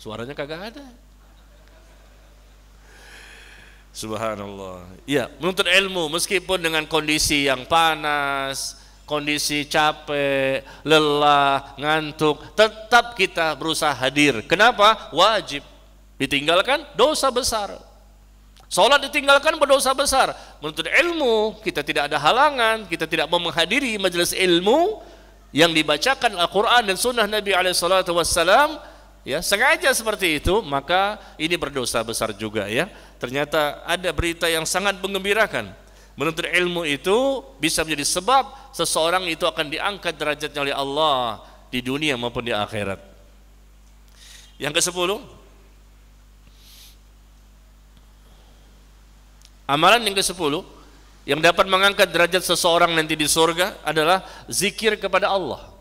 Suaranya kagak ada. Subhanallah. Ya, menuntut ilmu meskipun dengan kondisi yang panas, kondisi capek, lelah, ngantuk, tetap kita berusaha hadir. Kenapa? Wajib. Ditinggalkan dosa besar. Sholat ditinggalkan berdosa besar. Menuntut ilmu, kita tidak ada halangan, kita tidak mau menghadiri majelis ilmu yang dibacakan Al-Quran dan Sunnah Nabi SAW, ya sengaja seperti itu, maka ini berdosa besar juga ya. Ternyata ada berita yang sangat mengembirakan. Menuntut ilmu itu bisa menjadi sebab seseorang itu akan diangkat derajatnya oleh Allah di dunia maupun di akhirat. Yang ke sepuluh. Amalan yang ke-10 yang dapat mengangkat derajat seseorang nanti di surga adalah zikir kepada Allah.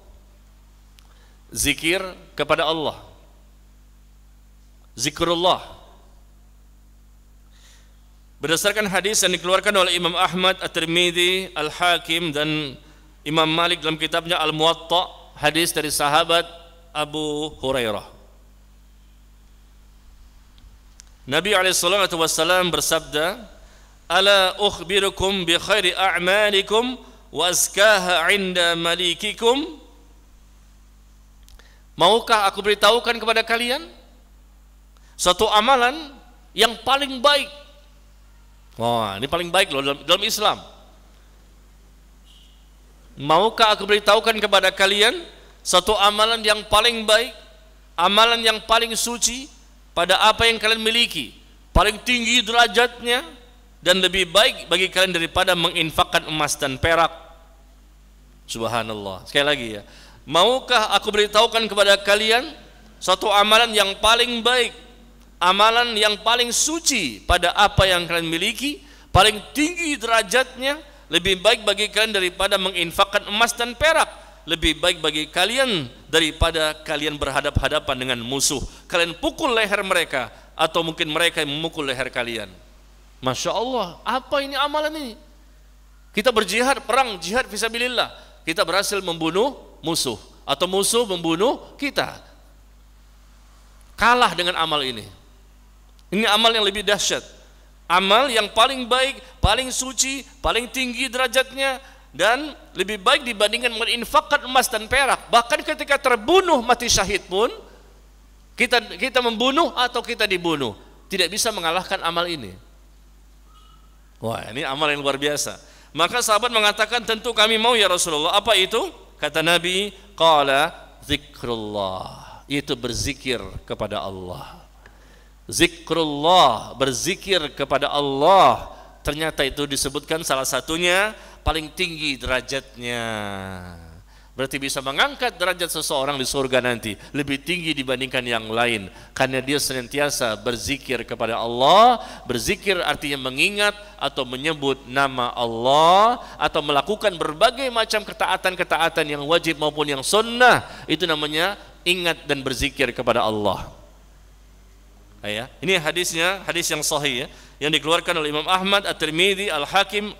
Zikir kepada Allah. Zikrullah. Berdasarkan hadis yang dikeluarkan oleh Imam Ahmad, At-Tirmidzi, Al-Hakim dan Imam Malik dalam kitabnya Al-Muwatta, hadis dari sahabat Abu Hurairah. Nabi alaihi bersabda, ala ukhbirukum bi khairi a'malikum wa azkaha 'inda malikikum Maukah aku beritahukan kepada kalian satu amalan yang paling baik? Wah, ini paling baik loh dalam, dalam Islam. Maukah aku beritahukan kepada kalian satu amalan yang paling baik, amalan yang paling suci pada apa yang kalian miliki, paling tinggi derajatnya, dan lebih baik bagi kalian daripada menginfakkan emas dan perak. Subhanallah. Sekali lagi ya. Maukah aku beritahukan kepada kalian satu amalan yang paling baik, amalan yang paling suci pada apa yang kalian miliki, paling tinggi derajatnya, lebih baik bagi kalian daripada menginfakkan emas dan perak. Lebih baik bagi kalian daripada kalian berhadap-hadapan dengan musuh. Kalian pukul leher mereka atau mungkin mereka yang memukul leher kalian. Masya Allah, apa ini amalan ini? Kita berjihad, perang, jihad visabilillah. Kita berhasil membunuh musuh. Atau musuh membunuh kita. Kalah dengan amal ini. Ini amal yang lebih dahsyat. Amal yang paling baik, paling suci, paling tinggi derajatnya. Dan lebih baik dibandingkan menginfakkan emas dan perak. Bahkan ketika terbunuh mati syahid pun, kita kita membunuh atau kita dibunuh. Tidak bisa mengalahkan amal ini. Wah, ini amal yang luar biasa. Maka sahabat mengatakan, "Tentu kami mau ya Rasulullah." Apa itu? Kata Nabi, "Qala zikrullah." Itu berzikir kepada Allah. Zikrullah, berzikir kepada Allah. Ternyata itu disebutkan salah satunya paling tinggi derajatnya. Berarti bisa mengangkat derajat seseorang di surga nanti lebih tinggi dibandingkan yang lain karena dia senantiasa berzikir kepada Allah. Berzikir artinya mengingat atau menyebut nama Allah atau melakukan berbagai macam ketaatan-ketaatan yang wajib maupun yang sunnah. Itu namanya ingat dan berzikir kepada Allah. Ya, ini hadisnya, hadis yang sahih ya, yang dikeluarkan oleh Imam Ahmad, At-Tirmidzi, Al-Hakim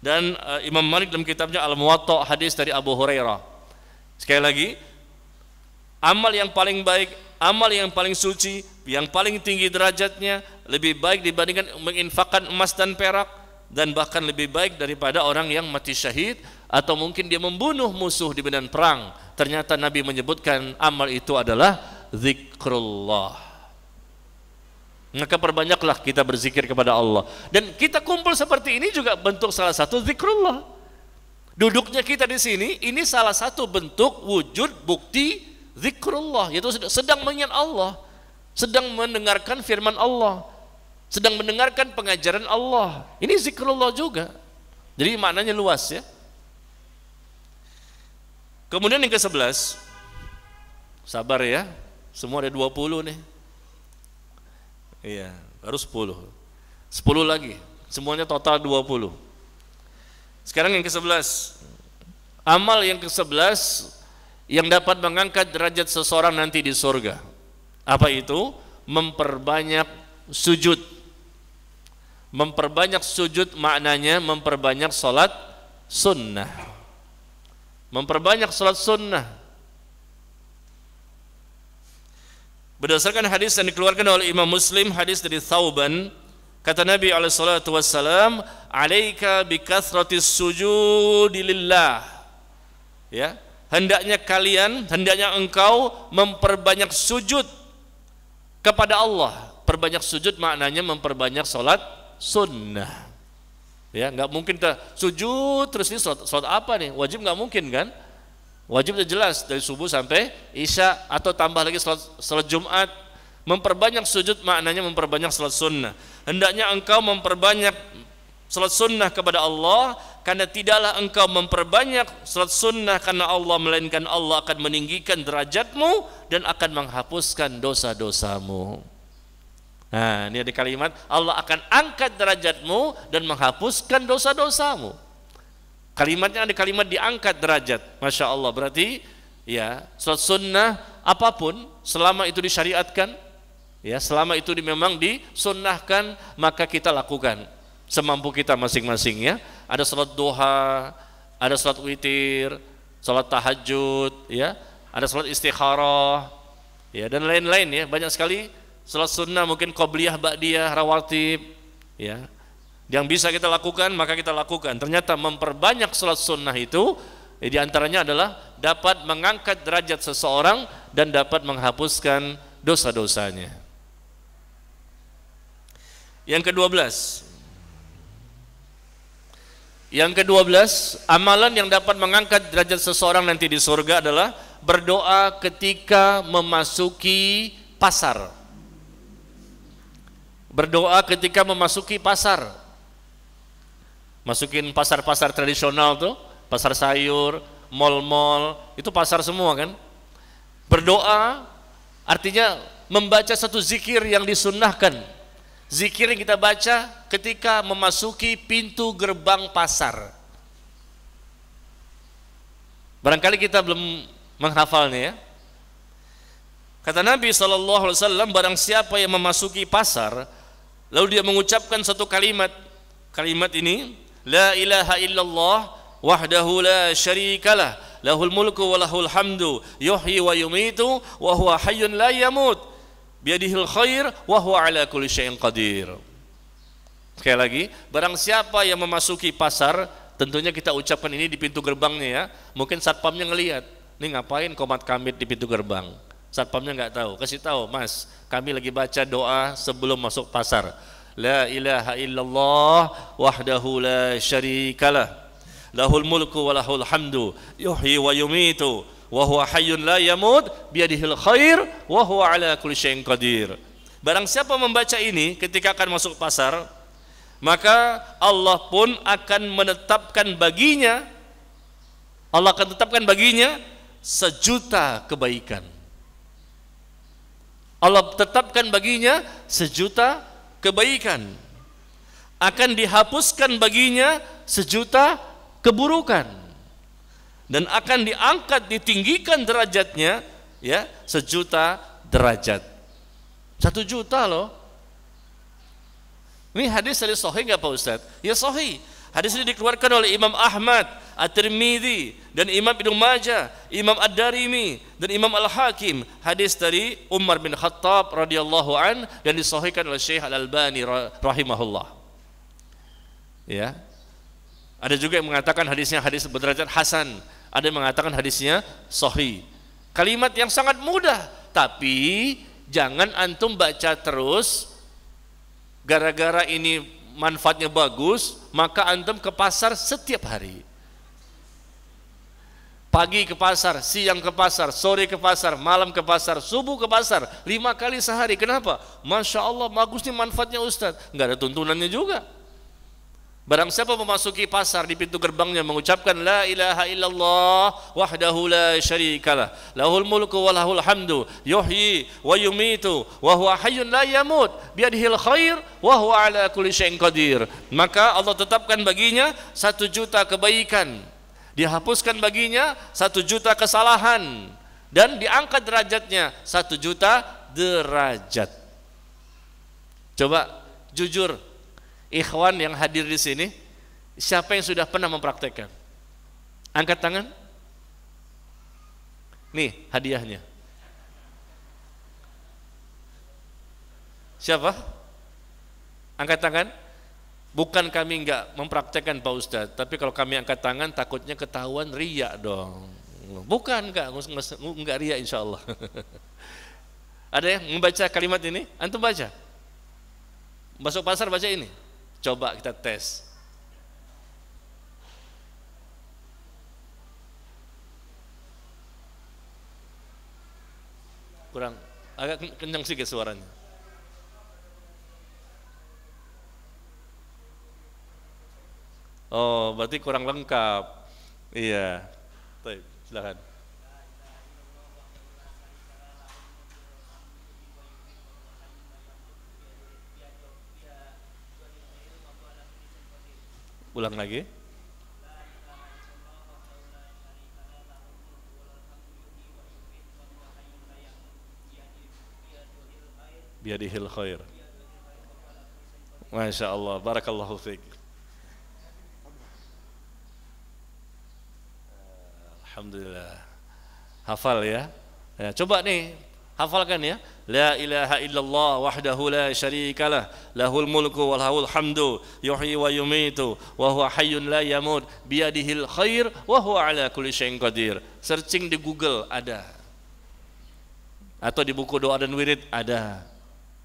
dan uh, Imam Malik dalam kitabnya Al-Muwatta hadis dari Abu Hurairah Sekali lagi, amal yang paling baik, amal yang paling suci, yang paling tinggi derajatnya lebih baik dibandingkan menginfakkan emas dan perak dan bahkan lebih baik daripada orang yang mati syahid atau mungkin dia membunuh musuh di medan perang. Ternyata Nabi menyebutkan amal itu adalah zikrullah. Maka perbanyaklah kita berzikir kepada Allah. Dan kita kumpul seperti ini juga bentuk salah satu zikrullah. Duduknya kita di sini ini salah satu bentuk wujud bukti zikrullah yaitu sedang mengingat Allah, sedang mendengarkan firman Allah, sedang mendengarkan pengajaran Allah. Ini zikrullah juga. Jadi maknanya luas ya. Kemudian yang ke-11 Sabar ya. Semua ada 20 nih. Iya, harus 10. 10 lagi. Semuanya total 20. Sekarang yang ke-11. Amal yang ke-11 yang dapat mengangkat derajat seseorang nanti di surga. Apa itu? Memperbanyak sujud. Memperbanyak sujud maknanya memperbanyak salat sunnah. Memperbanyak salat sunnah. Berdasarkan hadis yang dikeluarkan oleh Imam Muslim, hadis dari Thauban, Kata Nabi alaihissalatu wassalam, "Alaika bikathratis sujudi lillah." Ya, hendaknya kalian, hendaknya engkau memperbanyak sujud kepada Allah. Perbanyak sujud maknanya memperbanyak salat sunnah. Ya, nggak mungkin kita sujud terus ini salat, salat apa nih? Wajib nggak mungkin kan? Wajib jelas dari subuh sampai isya atau tambah lagi salat, salat Jumat Memperbanyak sujud maknanya memperbanyak salat sunnah. Hendaknya engkau memperbanyak salat sunnah kepada Allah karena tidaklah engkau memperbanyak salat sunnah karena Allah melainkan Allah akan meninggikan derajatmu dan akan menghapuskan dosa-dosamu. Nah, ini ada kalimat Allah akan angkat derajatmu dan menghapuskan dosa-dosamu. Kalimatnya ada kalimat diangkat derajat. Masya Allah berarti ya salat sunnah apapun selama itu disyariatkan Ya, selama itu memang disunnahkan maka kita lakukan semampu kita masing-masing ya. Ada sholat duha, ada sholat witir, sholat tahajud, ya, ada sholat istikharah, ya dan lain-lain ya. Banyak sekali sholat sunnah mungkin qabliyah, ba'diyah, rawatib, ya. Yang bisa kita lakukan maka kita lakukan. Ternyata memperbanyak sholat sunnah itu ya, di antaranya adalah dapat mengangkat derajat seseorang dan dapat menghapuskan dosa-dosanya. Yang ke-12. Yang ke-12, amalan yang dapat mengangkat derajat seseorang nanti di surga adalah berdoa ketika memasuki pasar. Berdoa ketika memasuki pasar. Masukin pasar-pasar tradisional tuh, pasar sayur, mal-mal, itu pasar semua kan? Berdoa artinya membaca satu zikir yang disunnahkan Zikir yang kita baca ketika memasuki pintu gerbang pasar. Barangkali kita belum menghafalnya ya. Kata Nabi SAW, barang siapa yang memasuki pasar, lalu dia mengucapkan satu kalimat. Kalimat ini, La ilaha illallah wahdahu la syarikalah, lahul mulku wa lahul hamdu, yuhyi wa yumitu, wa huwa hayyun la yamut biadihil khair wa huwa ala kulli syai'in qadir. Sekali lagi, barang siapa yang memasuki pasar, tentunya kita ucapkan ini di pintu gerbangnya ya. Mungkin satpamnya ngelihat, "Nih ngapain komat kamit di pintu gerbang? Satpamnya nggak tahu, kasih tahu, Mas, kami lagi baca doa sebelum masuk pasar. La ilaha illallah wahdahu la syarikalah. Lahul mulku wa lahul hamdu yuhyi wa yumitu wa huwa hayyun la yamut biyadihil khair wa huwa ala kulli syai'in qadir. Barang siapa membaca ini ketika akan masuk pasar, maka Allah pun akan menetapkan baginya Allah akan tetapkan baginya sejuta kebaikan. Allah tetapkan baginya sejuta kebaikan. Akan dihapuskan baginya sejuta keburukan dan akan diangkat ditinggikan derajatnya ya sejuta derajat satu juta loh ini hadis dari Sohi nggak Pak Ustadz? Ya Sohi. Hadis ini dikeluarkan oleh Imam Ahmad, At-Tirmidzi dan Imam Ibnu Majah, Imam Ad-Darimi dan Imam Al-Hakim. Hadis dari Umar bin Khattab radhiyallahu an dan disohikan oleh Syekh Al-Albani rahimahullah. Ya. Ada juga yang mengatakan hadisnya hadis berderajat hasan ada yang mengatakan hadisnya sohi kalimat yang sangat mudah tapi jangan antum baca terus gara-gara ini manfaatnya bagus maka antum ke pasar setiap hari pagi ke pasar siang ke pasar sore ke pasar malam ke pasar subuh ke pasar lima kali sehari kenapa masya Allah bagus nih manfaatnya Ustadz nggak ada tuntunannya juga Barang siapa memasuki pasar di pintu gerbangnya mengucapkan la ilaha illallah wahdahu la syarikalah lahul mulku wa lahul hamdu yuhyi wa yumitu wa huwa hayyun la yamut biadhil khair wa huwa ala kulli syai'in qadir maka Allah tetapkan baginya satu juta kebaikan dihapuskan baginya satu juta kesalahan dan diangkat derajatnya satu juta derajat coba jujur ikhwan yang hadir di sini, siapa yang sudah pernah mempraktekkan? Angkat tangan. Nih hadiahnya. Siapa? Angkat tangan. Bukan kami enggak mempraktekkan Pak Ustadz, tapi kalau kami angkat tangan takutnya ketahuan riak dong. Bukan enggak, enggak riak insya Allah. Ada yang membaca kalimat ini? Antum baca? Masuk pasar baca ini. Coba kita tes. Kurang agak kencang sih suaranya. Oh, berarti kurang lengkap. Iya. Baik, silakan. Ulang lagi. Biadihil khair. Masya Allah. Barakallahu fiqh. Alhamdulillah. Hafal ya. ya. Coba nih, hafalkan ya. لا إله إلا الله وحده لا شريك له له الملك وله الحمد يحيي ويميت وهو حي لا يموت بيده الخير وهو على كل شيء قدير searching di Google ada atau di buku doa dan wirid ada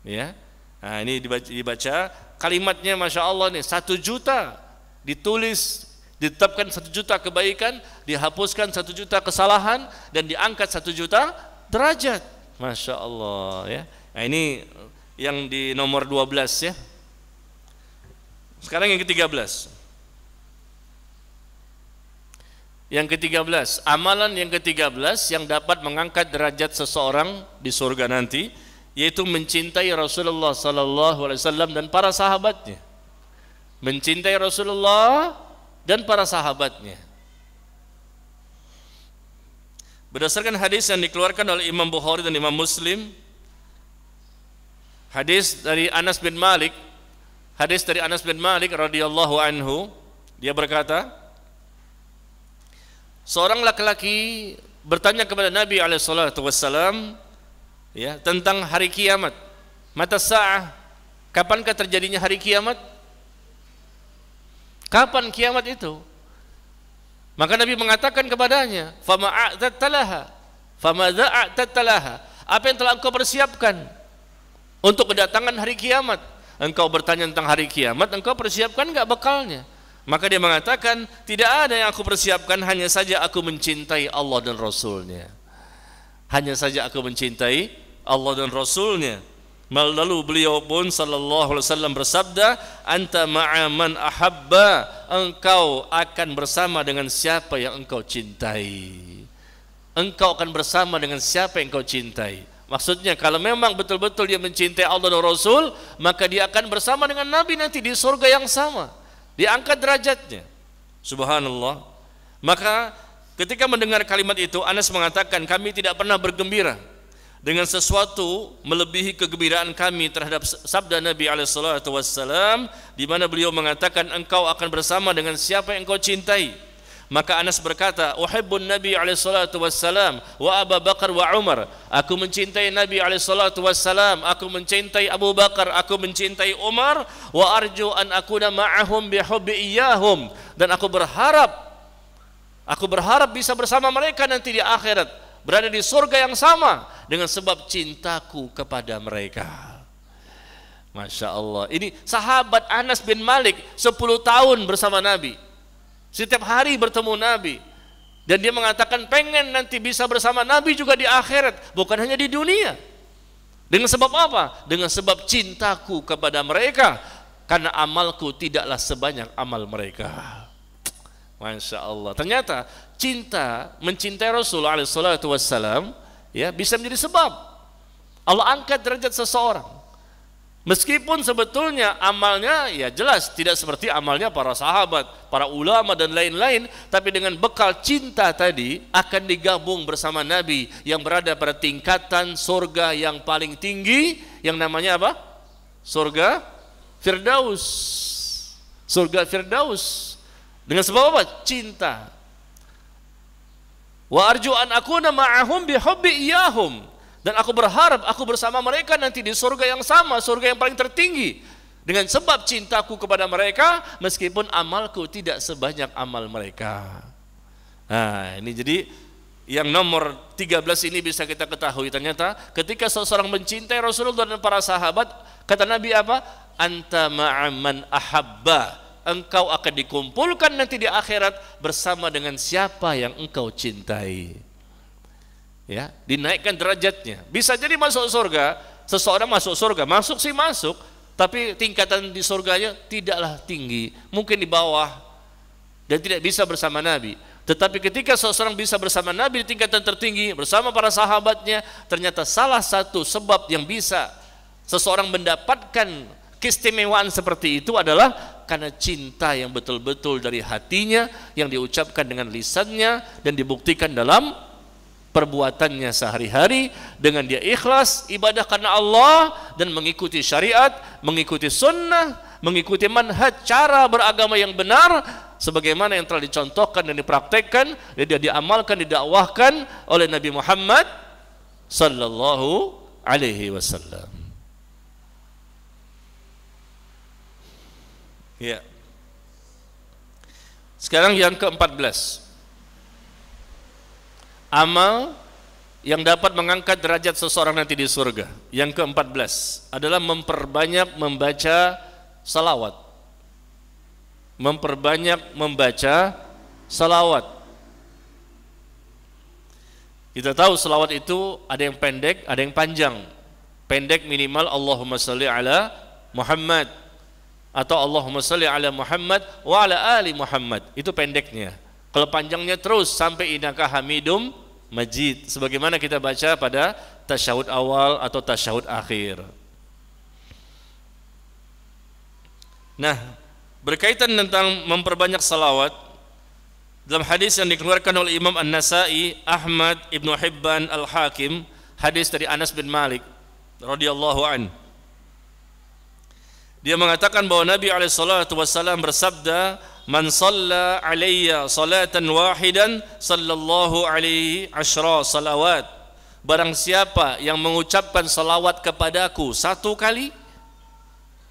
ya nah ini dibaca, dibaca kalimatnya masya Allah nih satu juta ditulis ditetapkan satu juta kebaikan dihapuskan satu juta kesalahan dan diangkat satu juta derajat Masya Allah ya. Nah, ini yang di nomor 12 ya. Sekarang yang ke-13. Yang ke-13, amalan yang ke-13 yang dapat mengangkat derajat seseorang di surga nanti yaitu mencintai Rasulullah sallallahu alaihi wasallam dan para sahabatnya. Mencintai Rasulullah dan para sahabatnya. Berdasarkan hadis yang dikeluarkan oleh Imam Bukhari dan Imam Muslim, hadis dari Anas bin Malik, hadis dari Anas bin Malik radhiyallahu anhu, dia berkata, seorang laki-laki bertanya kepada Nabi alaihi wasallam ya, tentang hari kiamat. Mata sa'ah, kapankah terjadinya hari kiamat? Kapan kiamat itu? Maka Nabi mengatakan kepadanya, "Fama a'tattalaha, fama Apa yang telah engkau persiapkan untuk kedatangan hari kiamat? Engkau bertanya tentang hari kiamat, engkau persiapkan enggak bekalnya? Maka dia mengatakan, tidak ada yang aku persiapkan, hanya saja aku mencintai Allah dan Rasulnya. Hanya saja aku mencintai Allah dan Rasulnya. Lalu beliau pun sallallahu alaihi wasallam bersabda, "Anta ma'a man ahabba." Engkau akan bersama dengan siapa yang engkau cintai. Engkau akan bersama dengan siapa yang engkau cintai. Maksudnya kalau memang betul-betul dia mencintai Allah dan Rasul, maka dia akan bersama dengan Nabi nanti di surga yang sama. Diangkat derajatnya. Subhanallah. Maka ketika mendengar kalimat itu Anas mengatakan, "Kami tidak pernah bergembira dengan sesuatu melebihi kegembiraan kami terhadap sabda Nabi SAW di mana beliau mengatakan engkau akan bersama dengan siapa yang engkau cintai maka Anas berkata uhibbun Nabi SAW wa Abu Bakar wa Umar aku mencintai Nabi SAW aku mencintai Abu Bakar aku mencintai Umar wa arju an akuna ma'ahum bihubbi iyahum dan aku berharap aku berharap bisa bersama mereka nanti di akhirat berada di surga yang sama dengan sebab cintaku kepada mereka. Masya Allah. Ini sahabat Anas bin Malik 10 tahun bersama Nabi. Setiap hari bertemu Nabi. Dan dia mengatakan pengen nanti bisa bersama Nabi juga di akhirat. Bukan hanya di dunia. Dengan sebab apa? Dengan sebab cintaku kepada mereka. Karena amalku tidaklah sebanyak amal mereka. Masya Allah. Ternyata cinta, mencintai Rasulullah SAW ya bisa menjadi sebab Allah angkat derajat seseorang. Meskipun sebetulnya amalnya ya jelas tidak seperti amalnya para sahabat, para ulama dan lain-lain, tapi dengan bekal cinta tadi akan digabung bersama Nabi yang berada pada tingkatan surga yang paling tinggi yang namanya apa? Surga Firdaus. Surga Firdaus dengan sebab apa? Cinta. Wa arju an nama ma'ahum bi hubbi iyahum. Dan aku berharap aku bersama mereka nanti di surga yang sama, surga yang paling tertinggi. Dengan sebab cintaku kepada mereka meskipun amalku tidak sebanyak amal mereka. Nah, ini jadi yang nomor 13 ini bisa kita ketahui ternyata ketika seseorang mencintai Rasulullah dan para sahabat kata Nabi apa? Anta ma'aman ahabba engkau akan dikumpulkan nanti di akhirat bersama dengan siapa yang engkau cintai. Ya, dinaikkan derajatnya. Bisa jadi masuk surga, seseorang masuk surga, masuk sih masuk, tapi tingkatan di surganya tidaklah tinggi, mungkin di bawah dan tidak bisa bersama Nabi. Tetapi ketika seseorang bisa bersama Nabi di tingkatan tertinggi, bersama para sahabatnya, ternyata salah satu sebab yang bisa seseorang mendapatkan keistimewaan seperti itu adalah karena cinta yang betul-betul dari hatinya yang diucapkan dengan lisannya dan dibuktikan dalam perbuatannya sehari-hari dengan dia ikhlas ibadah karena Allah dan mengikuti syariat, mengikuti sunnah, mengikuti manhaj cara beragama yang benar sebagaimana yang telah dicontohkan dan dipraktekkan dan dia diamalkan didakwahkan oleh Nabi Muhammad sallallahu alaihi wasallam. Ya. Sekarang yang ke-14. Amal yang dapat mengangkat derajat seseorang nanti di surga. Yang ke-14 adalah memperbanyak membaca salawat. Memperbanyak membaca salawat. Kita tahu salawat itu ada yang pendek, ada yang panjang. Pendek minimal Allahumma salli ala Muhammad atau Allahumma salli ala Muhammad wa ala ali Muhammad. Itu pendeknya. Kalau panjangnya terus sampai inaka hamidum majid sebagaimana kita baca pada tasyahud awal atau tasyahud akhir. Nah, berkaitan tentang memperbanyak salawat dalam hadis yang dikeluarkan oleh Imam An-Nasa'i, Ahmad Ibnu Hibban Al-Hakim, hadis dari Anas bin Malik radhiyallahu anhu dia mengatakan bahwa Nabi SAW bersabda, "Man shalla alayya salatan wahidan sallallahu alaihi asyra salawat." Barang siapa yang mengucapkan salawat kepadaku satu kali,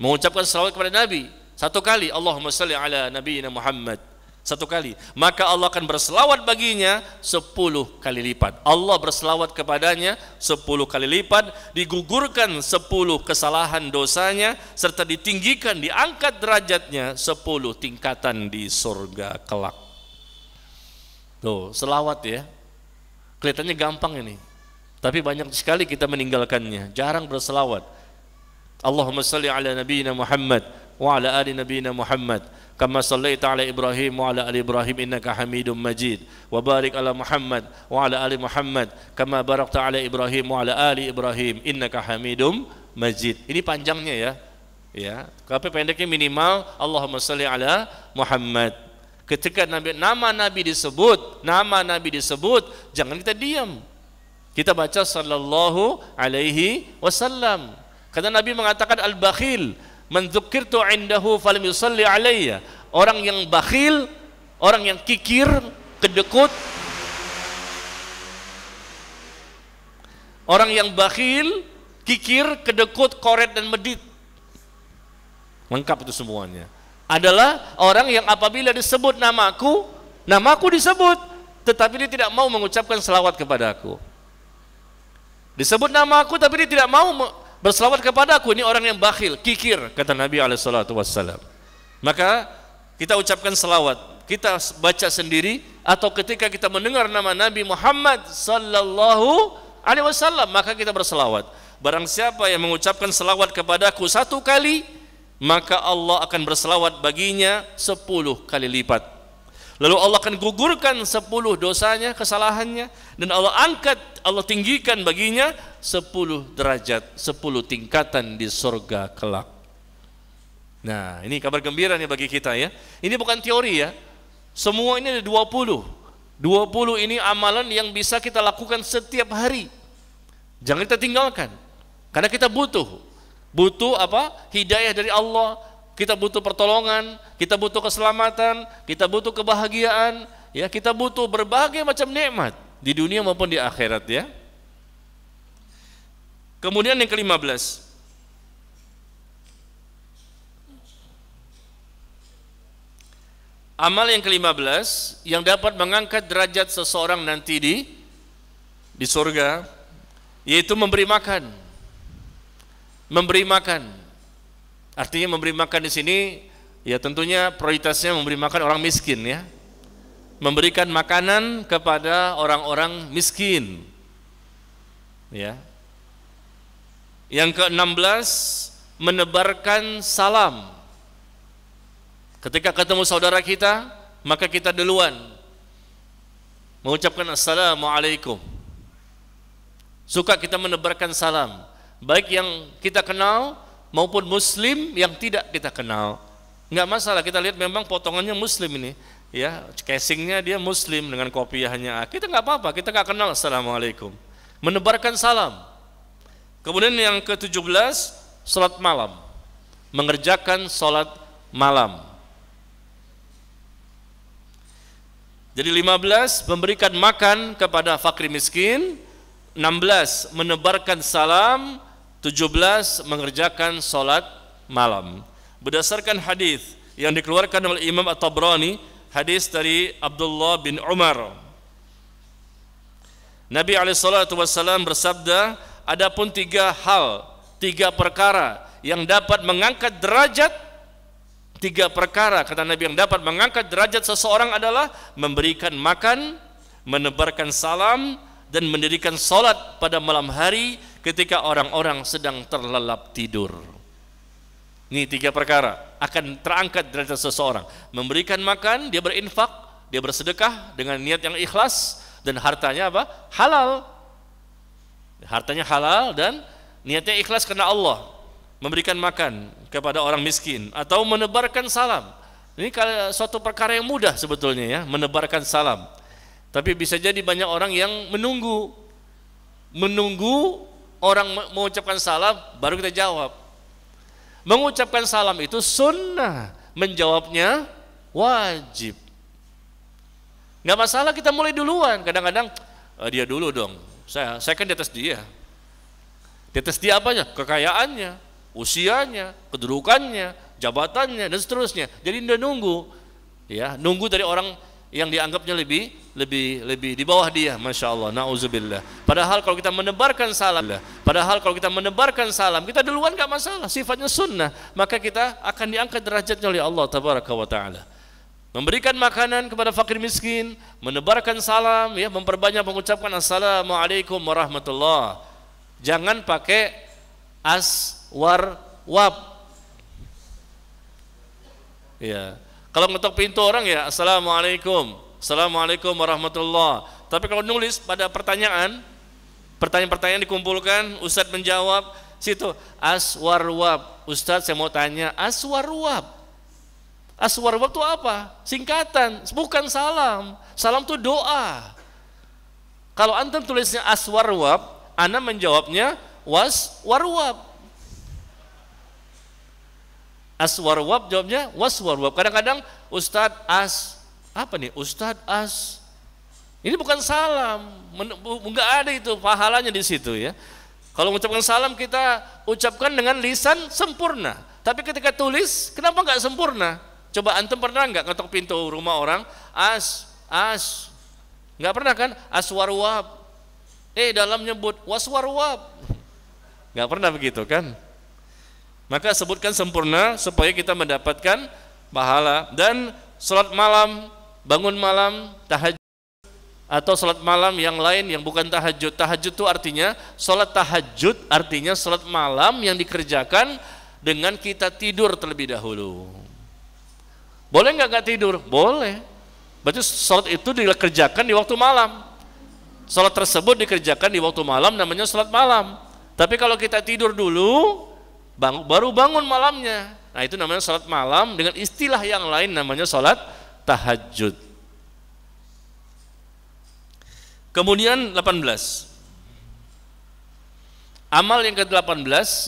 mengucapkan salawat kepada Nabi satu kali, Allahumma salli ala Nabi Muhammad satu kali maka Allah akan berselawat baginya sepuluh kali lipat Allah berselawat kepadanya sepuluh kali lipat digugurkan sepuluh kesalahan dosanya serta ditinggikan diangkat derajatnya sepuluh tingkatan di surga kelak tuh selawat ya kelihatannya gampang ini tapi banyak sekali kita meninggalkannya jarang berselawat Allahumma salli ala nabiyina Muhammad wa ala ali nabiyina Muhammad كما صليت على إبراهيم وعلى آل إبراهيم إنك حميد مجيد وبارك على محمد وعلى آل محمد كما باركت على إبراهيم وعلى آل إبراهيم إنك حميد مجيد ini panjangnya ya ya tapi pendeknya minimal Allahumma salli ala Muhammad ketika nabi nama nabi disebut nama nabi disebut jangan kita diam kita baca sallallahu alaihi wasallam karena nabi mengatakan al-bakhil Man indahu falam yusalli alaiya Orang yang bakhil, orang yang kikir, kedekut, orang yang bakhil, kikir, kedekut, koret dan medit. Lengkap itu semuanya. Adalah orang yang apabila disebut namaku, namaku disebut, tetapi dia tidak mau mengucapkan selawat kepada aku. Disebut nama aku tapi dia tidak mau berselawat kepada aku ini orang yang bakhil, kikir kata Nabi SAW maka kita ucapkan selawat kita baca sendiri atau ketika kita mendengar nama Nabi Muhammad sallallahu alaihi wasallam maka kita berselawat barang siapa yang mengucapkan selawat kepadaku satu kali maka Allah akan berselawat baginya sepuluh kali lipat Lalu Allah akan gugurkan sepuluh dosanya, kesalahannya dan Allah angkat, Allah tinggikan baginya sepuluh derajat, sepuluh tingkatan di surga kelak. Nah, ini kabar gembira nih bagi kita ya. Ini bukan teori ya. Semua ini ada dua puluh ini amalan yang bisa kita lakukan setiap hari. Jangan kita tinggalkan. Karena kita butuh. Butuh apa? Hidayah dari Allah, kita butuh pertolongan, kita butuh keselamatan, kita butuh kebahagiaan, ya kita butuh berbagai macam nikmat di dunia maupun di akhirat ya. Kemudian yang kelima belas, Amal yang kelima belas yang dapat mengangkat derajat seseorang nanti di di surga yaitu memberi makan. Memberi makan Artinya memberi makan di sini ya tentunya prioritasnya memberi makan orang miskin ya. Memberikan makanan kepada orang-orang miskin. Ya. Yang ke-16 menebarkan salam. Ketika ketemu saudara kita, maka kita duluan mengucapkan assalamualaikum. Suka kita menebarkan salam, baik yang kita kenal maupun muslim yang tidak kita kenal. Nggak masalah kita lihat memang potongannya muslim ini ya casingnya dia muslim dengan kopiahnya kita nggak apa-apa kita nggak kenal assalamualaikum menebarkan salam kemudian yang ke-17 sholat malam mengerjakan sholat malam jadi 15 memberikan makan kepada fakir miskin 16 menebarkan salam 17 mengerjakan salat malam. Berdasarkan hadis yang dikeluarkan oleh Imam At-Tabrani, hadis dari Abdullah bin Umar. Nabi SAW bersabda, adapun tiga hal, tiga perkara yang dapat mengangkat derajat tiga perkara kata Nabi yang dapat mengangkat derajat seseorang adalah memberikan makan, menebarkan salam dan mendirikan salat pada malam hari ketika orang-orang sedang terlelap tidur. Ini tiga perkara akan terangkat derajat seseorang. Memberikan makan, dia berinfak, dia bersedekah dengan niat yang ikhlas dan hartanya apa? Halal. Hartanya halal dan niatnya ikhlas karena Allah. Memberikan makan kepada orang miskin atau menebarkan salam. Ini suatu perkara yang mudah sebetulnya ya, menebarkan salam. Tapi bisa jadi banyak orang yang menunggu menunggu orang mengucapkan salam baru kita jawab. Mengucapkan salam itu sunnah, menjawabnya wajib. Nggak masalah kita mulai duluan. Kadang-kadang eh, dia dulu dong. Saya saya kan di atas dia. Di atas dia apanya? Kekayaannya, usianya, kedudukannya, jabatannya dan seterusnya. Jadi dia nunggu ya, nunggu dari orang yang dianggapnya lebih lebih lebih di bawah dia masya Allah nauzubillah padahal kalau kita menebarkan salam padahal kalau kita menebarkan salam kita duluan nggak masalah sifatnya sunnah maka kita akan diangkat derajatnya oleh Allah tabaraka wa taala memberikan makanan kepada fakir miskin menebarkan salam ya memperbanyak mengucapkan assalamualaikum warahmatullah jangan pakai aswar wab ya kalau ngetok pintu orang ya Assalamualaikum Assalamualaikum warahmatullah Tapi kalau nulis pada pertanyaan Pertanyaan-pertanyaan dikumpulkan Ustadz menjawab situ Aswarwab Ustadz saya mau tanya Aswarwab Aswarwab itu apa? Singkatan, bukan salam. Salam itu doa. Kalau antum tulisnya aswarwab, Anda menjawabnya waswarwab. Aswarwab jawabnya waswarwab. Kadang-kadang Ustad as apa nih? Ustad as ini bukan salam, nggak ada itu pahalanya di situ ya. Kalau mengucapkan salam kita ucapkan dengan lisan sempurna. Tapi ketika tulis, kenapa nggak sempurna? Coba antum pernah nggak ngetok pintu rumah orang? As, as, nggak pernah kan? Aswarwab. Eh dalam nyebut waswarwab. Nggak pernah begitu kan? Maka sebutkan sempurna supaya kita mendapatkan pahala dan salat malam, bangun malam, tahajud atau salat malam yang lain yang bukan tahajud. Tahajud itu artinya salat tahajud artinya salat malam yang dikerjakan dengan kita tidur terlebih dahulu. Boleh nggak nggak tidur? Boleh. Berarti salat itu dikerjakan di waktu malam. Salat tersebut dikerjakan di waktu malam namanya salat malam. Tapi kalau kita tidur dulu, bang, baru bangun malamnya. Nah itu namanya sholat malam dengan istilah yang lain namanya sholat tahajud. Kemudian 18. Amal yang ke-18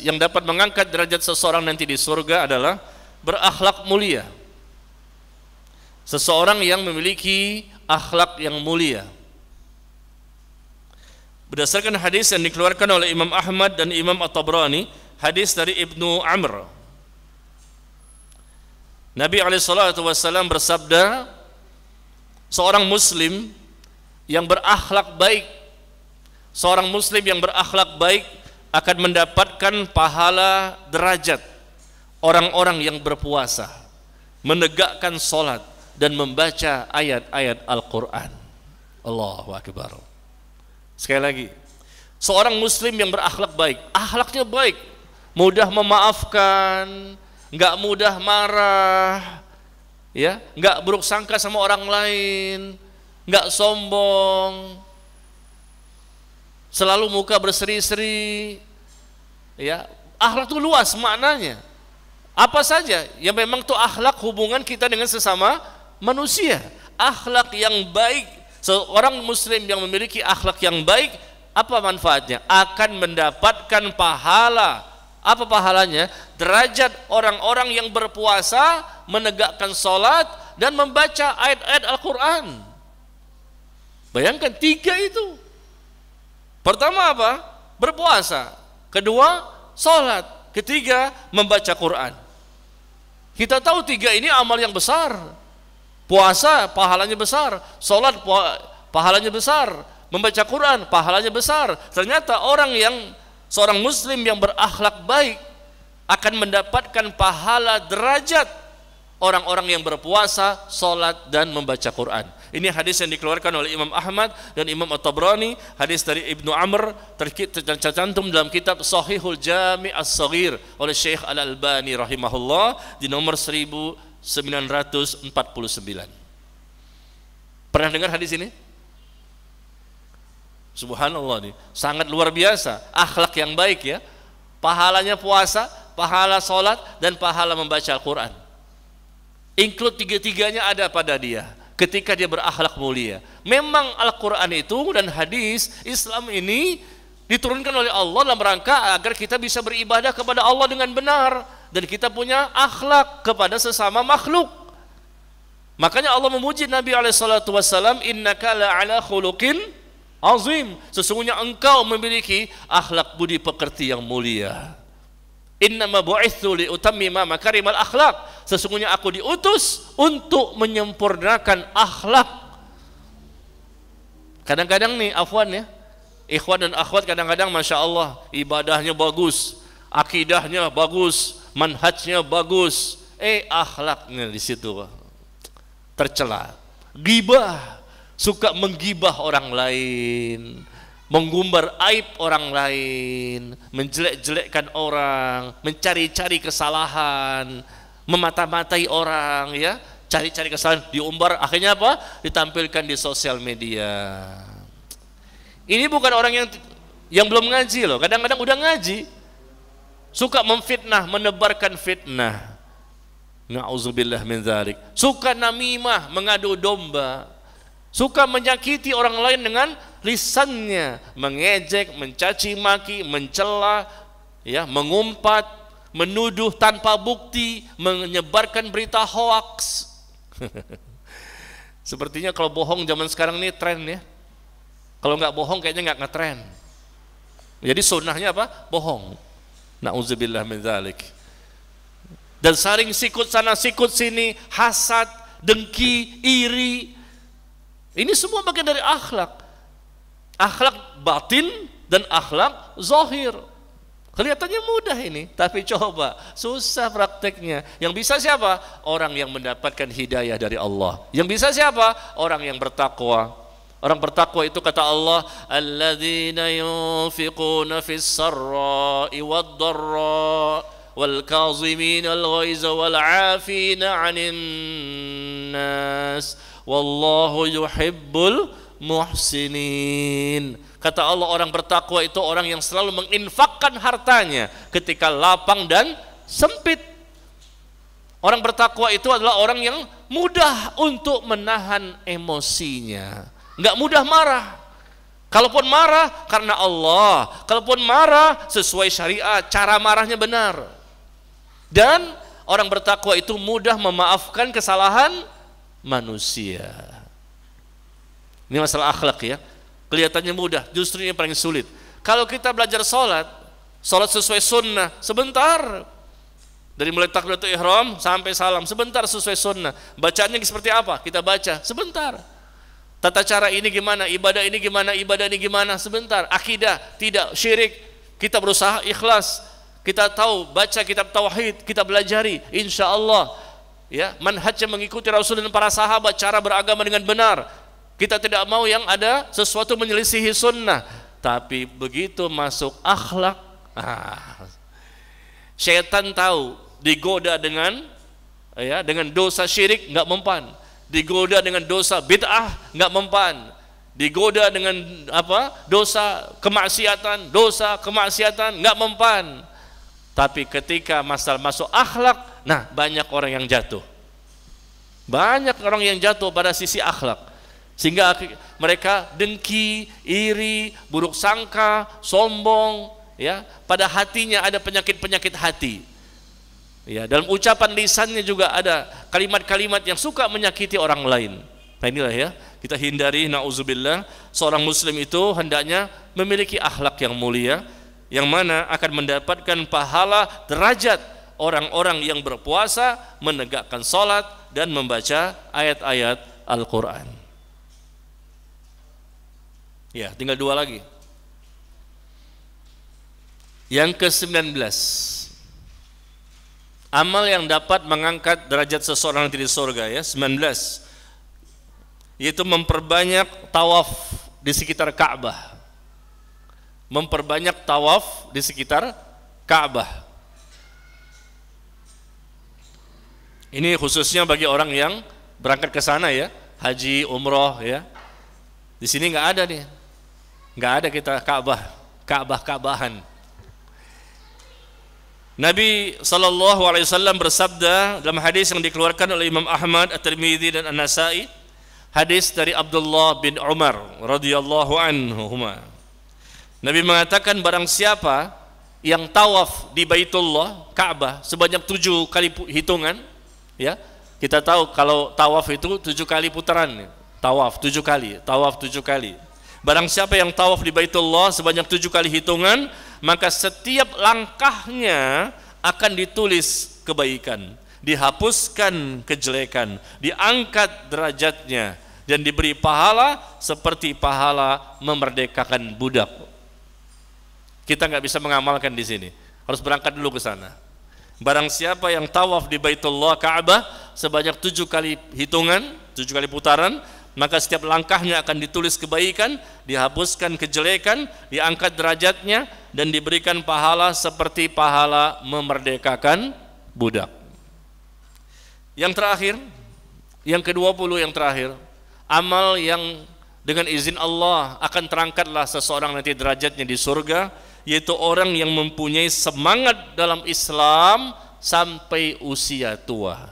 yang dapat mengangkat derajat seseorang nanti di surga adalah berakhlak mulia. Seseorang yang memiliki akhlak yang mulia. Berdasarkan hadis yang dikeluarkan oleh Imam Ahmad dan Imam At-Tabrani hadis dari Ibnu Amr Nabi SAW bersabda seorang muslim yang berakhlak baik seorang muslim yang berakhlak baik akan mendapatkan pahala derajat orang-orang yang berpuasa menegakkan solat dan membaca ayat-ayat Al-Quran Allahu Akbar sekali lagi seorang muslim yang berakhlak baik akhlaknya baik mudah memaafkan, nggak mudah marah, ya, nggak buruk sangka sama orang lain, nggak sombong, selalu muka berseri-seri, ya, akhlak itu luas maknanya. Apa saja yang memang itu akhlak hubungan kita dengan sesama manusia. Akhlak yang baik, seorang muslim yang memiliki akhlak yang baik, apa manfaatnya? Akan mendapatkan pahala apa pahalanya? Derajat orang-orang yang berpuasa, menegakkan sholat, dan membaca ayat-ayat Al-Quran. Bayangkan tiga itu. Pertama apa? Berpuasa. Kedua, sholat. Ketiga, membaca Quran. Kita tahu tiga ini amal yang besar. Puasa pahalanya besar, sholat pahalanya besar, membaca Quran pahalanya besar. Ternyata orang yang seorang muslim yang berakhlak baik akan mendapatkan pahala derajat orang-orang yang berpuasa, sholat dan membaca Quran. Ini hadis yang dikeluarkan oleh Imam Ahmad dan Imam At-Tabrani, hadis dari Ibnu Amr tercantum dalam kitab Sahihul Jami' As-Saghir oleh Syekh Al-Albani rahimahullah di nomor 1949. Pernah dengar hadis ini? Subhanallah nih, sangat luar biasa. Akhlak yang baik ya. Pahalanya puasa, pahala sholat, dan pahala membaca Al-Quran. Include tiga-tiganya ada pada dia ketika dia berakhlak mulia. Memang Al-Quran itu dan hadis Islam ini diturunkan oleh Allah dalam rangka agar kita bisa beribadah kepada Allah dengan benar dan kita punya akhlak kepada sesama makhluk. Makanya Allah memuji Nabi alaihi salatu wasallam innaka la ala khuluqin Azim, sesungguhnya engkau memiliki akhlak budi pekerti yang mulia. Innama bu'ithu li utammima makarimal akhlak. Sesungguhnya aku diutus untuk menyempurnakan akhlak. Kadang-kadang nih, afwan ya, ikhwan dan akhwat kadang-kadang Masya Allah, ibadahnya bagus, akidahnya bagus, manhajnya bagus, eh akhlaknya di situ tercela, gibah, suka menggibah orang lain, mengumbar aib orang lain, menjelek-jelekkan orang, mencari-cari kesalahan, memata-matai orang ya, cari-cari kesalahan, diumbar, akhirnya apa? ditampilkan di sosial media. Ini bukan orang yang yang belum ngaji loh, kadang-kadang udah ngaji suka memfitnah, menebarkan fitnah. Nauzubillah min dzalik. Suka namimah, mengadu domba. Suka menyakiti orang lain dengan lisannya, mengejek, mencaci maki, mencela, ya, mengumpat, menuduh tanpa bukti, menyebarkan berita hoax. Sepertinya kalau bohong zaman sekarang ini tren ya. Kalau nggak bohong kayaknya nggak ngetren. Jadi sunnahnya apa? Bohong. Nauzubillah min dzalik. Dan saring sikut sana sikut sini, hasad, dengki, iri, ini semua bagian dari akhlak. Akhlak batin dan akhlak zahir. Kelihatannya mudah ini, tapi coba susah prakteknya. Yang bisa siapa? Orang yang mendapatkan hidayah dari Allah. Yang bisa siapa? Orang yang bertakwa. Orang bertakwa itu kata Allah, "Alladzina yunfiquna fis sarra'i wad wal kazimin al ghaiz wal 'afina nas." wallahu yuhibbul muhsinin. Kata Allah orang bertakwa itu orang yang selalu menginfakkan hartanya ketika lapang dan sempit. Orang bertakwa itu adalah orang yang mudah untuk menahan emosinya. Nggak mudah marah. Kalaupun marah karena Allah, kalaupun marah sesuai syariat, cara marahnya benar. Dan orang bertakwa itu mudah memaafkan kesalahan manusia. Ini masalah akhlak ya. Kelihatannya mudah, justru ini paling sulit. Kalau kita belajar sholat, sholat sesuai sunnah, sebentar. Dari mulai takbiratul ihram sampai salam, sebentar sesuai sunnah. Bacaannya seperti apa? Kita baca, sebentar. Tata cara ini gimana, ibadah ini gimana, ibadah ini gimana, sebentar. Akidah, tidak, syirik, kita berusaha ikhlas. Kita tahu, baca kitab tauhid, kita belajari, insya Allah ya manhajnya mengikuti Rasul dan para sahabat cara beragama dengan benar kita tidak mau yang ada sesuatu menyelisihi sunnah tapi begitu masuk akhlak ah, setan tahu digoda dengan ya dengan dosa syirik nggak mempan digoda dengan dosa bid'ah nggak mempan digoda dengan apa dosa kemaksiatan dosa kemaksiatan nggak mempan tapi ketika masalah masuk akhlak Nah, banyak orang yang jatuh. Banyak orang yang jatuh pada sisi akhlak. Sehingga mereka dengki, iri, buruk sangka, sombong, ya. Pada hatinya ada penyakit-penyakit hati. Ya, dalam ucapan lisannya juga ada kalimat-kalimat yang suka menyakiti orang lain. Nah inilah ya, kita hindari nauzubillah seorang muslim itu hendaknya memiliki akhlak yang mulia yang mana akan mendapatkan pahala derajat orang-orang yang berpuasa, menegakkan solat dan membaca ayat-ayat Al-Qur'an. Ya, tinggal dua lagi. Yang ke-19. Amal yang dapat mengangkat derajat seseorang dari surga ya, 19. Yaitu memperbanyak tawaf di sekitar Ka'bah. Memperbanyak tawaf di sekitar Ka'bah. Ini khususnya bagi orang yang berangkat ke sana ya, haji, umroh ya. Di sini nggak ada nih, nggak ada kita Ka'bah, Ka'bah, Ka'bahan. Nabi saw bersabda dalam hadis yang dikeluarkan oleh Imam Ahmad, At-Tirmidzi dan An-Nasai, hadis dari Abdullah bin Umar radhiyallahu anhu. Nabi mengatakan barang siapa yang tawaf di Baitullah Ka'bah sebanyak tujuh kali hitungan ya kita tahu kalau tawaf itu tujuh kali putaran tawaf tujuh kali tawaf tujuh kali barang siapa yang tawaf di Baitullah sebanyak tujuh kali hitungan maka setiap langkahnya akan ditulis kebaikan dihapuskan kejelekan diangkat derajatnya dan diberi pahala seperti pahala memerdekakan budak kita nggak bisa mengamalkan di sini harus berangkat dulu ke sana Barang siapa yang tawaf di Baitullah Ka'bah sebanyak tujuh kali hitungan, tujuh kali putaran, maka setiap langkahnya akan ditulis kebaikan, dihapuskan kejelekan, diangkat derajatnya, dan diberikan pahala seperti pahala memerdekakan budak. Yang terakhir, yang ke-20 yang terakhir, amal yang dengan izin Allah akan terangkatlah seseorang nanti derajatnya di surga yaitu orang yang mempunyai semangat dalam Islam sampai usia tua.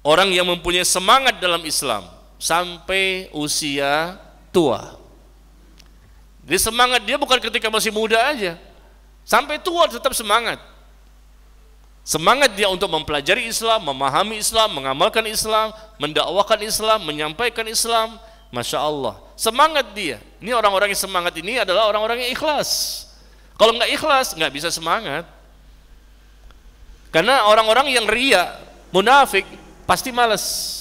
Orang yang mempunyai semangat dalam Islam sampai usia tua. Jadi semangat dia bukan ketika masih muda aja. Sampai tua tetap semangat. Semangat dia untuk mempelajari Islam, memahami Islam, mengamalkan Islam, mendakwakan Islam, menyampaikan Islam, Masya Allah, semangat dia. Ini orang-orang yang semangat ini adalah orang-orang yang ikhlas. Kalau nggak ikhlas, nggak bisa semangat. Karena orang-orang yang ria, munafik, pasti malas.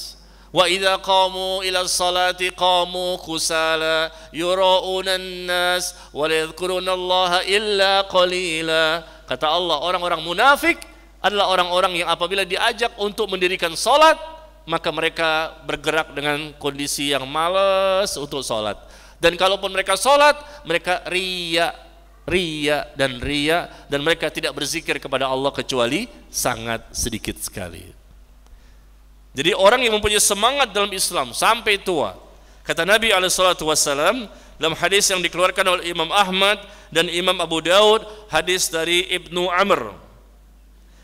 Wa idha qamu ila salati qamu kusala yuraunan nas wa la illa qalila. Kata Allah, orang-orang munafik adalah orang-orang yang apabila diajak untuk mendirikan salat, maka mereka bergerak dengan kondisi yang males untuk sholat. Dan kalaupun mereka sholat, mereka ria, ria dan ria, dan mereka tidak berzikir kepada Allah kecuali sangat sedikit sekali. Jadi orang yang mempunyai semangat dalam Islam sampai tua. Kata Nabi SAW dalam hadis yang dikeluarkan oleh Imam Ahmad dan Imam Abu Daud, hadis dari Ibnu Amr.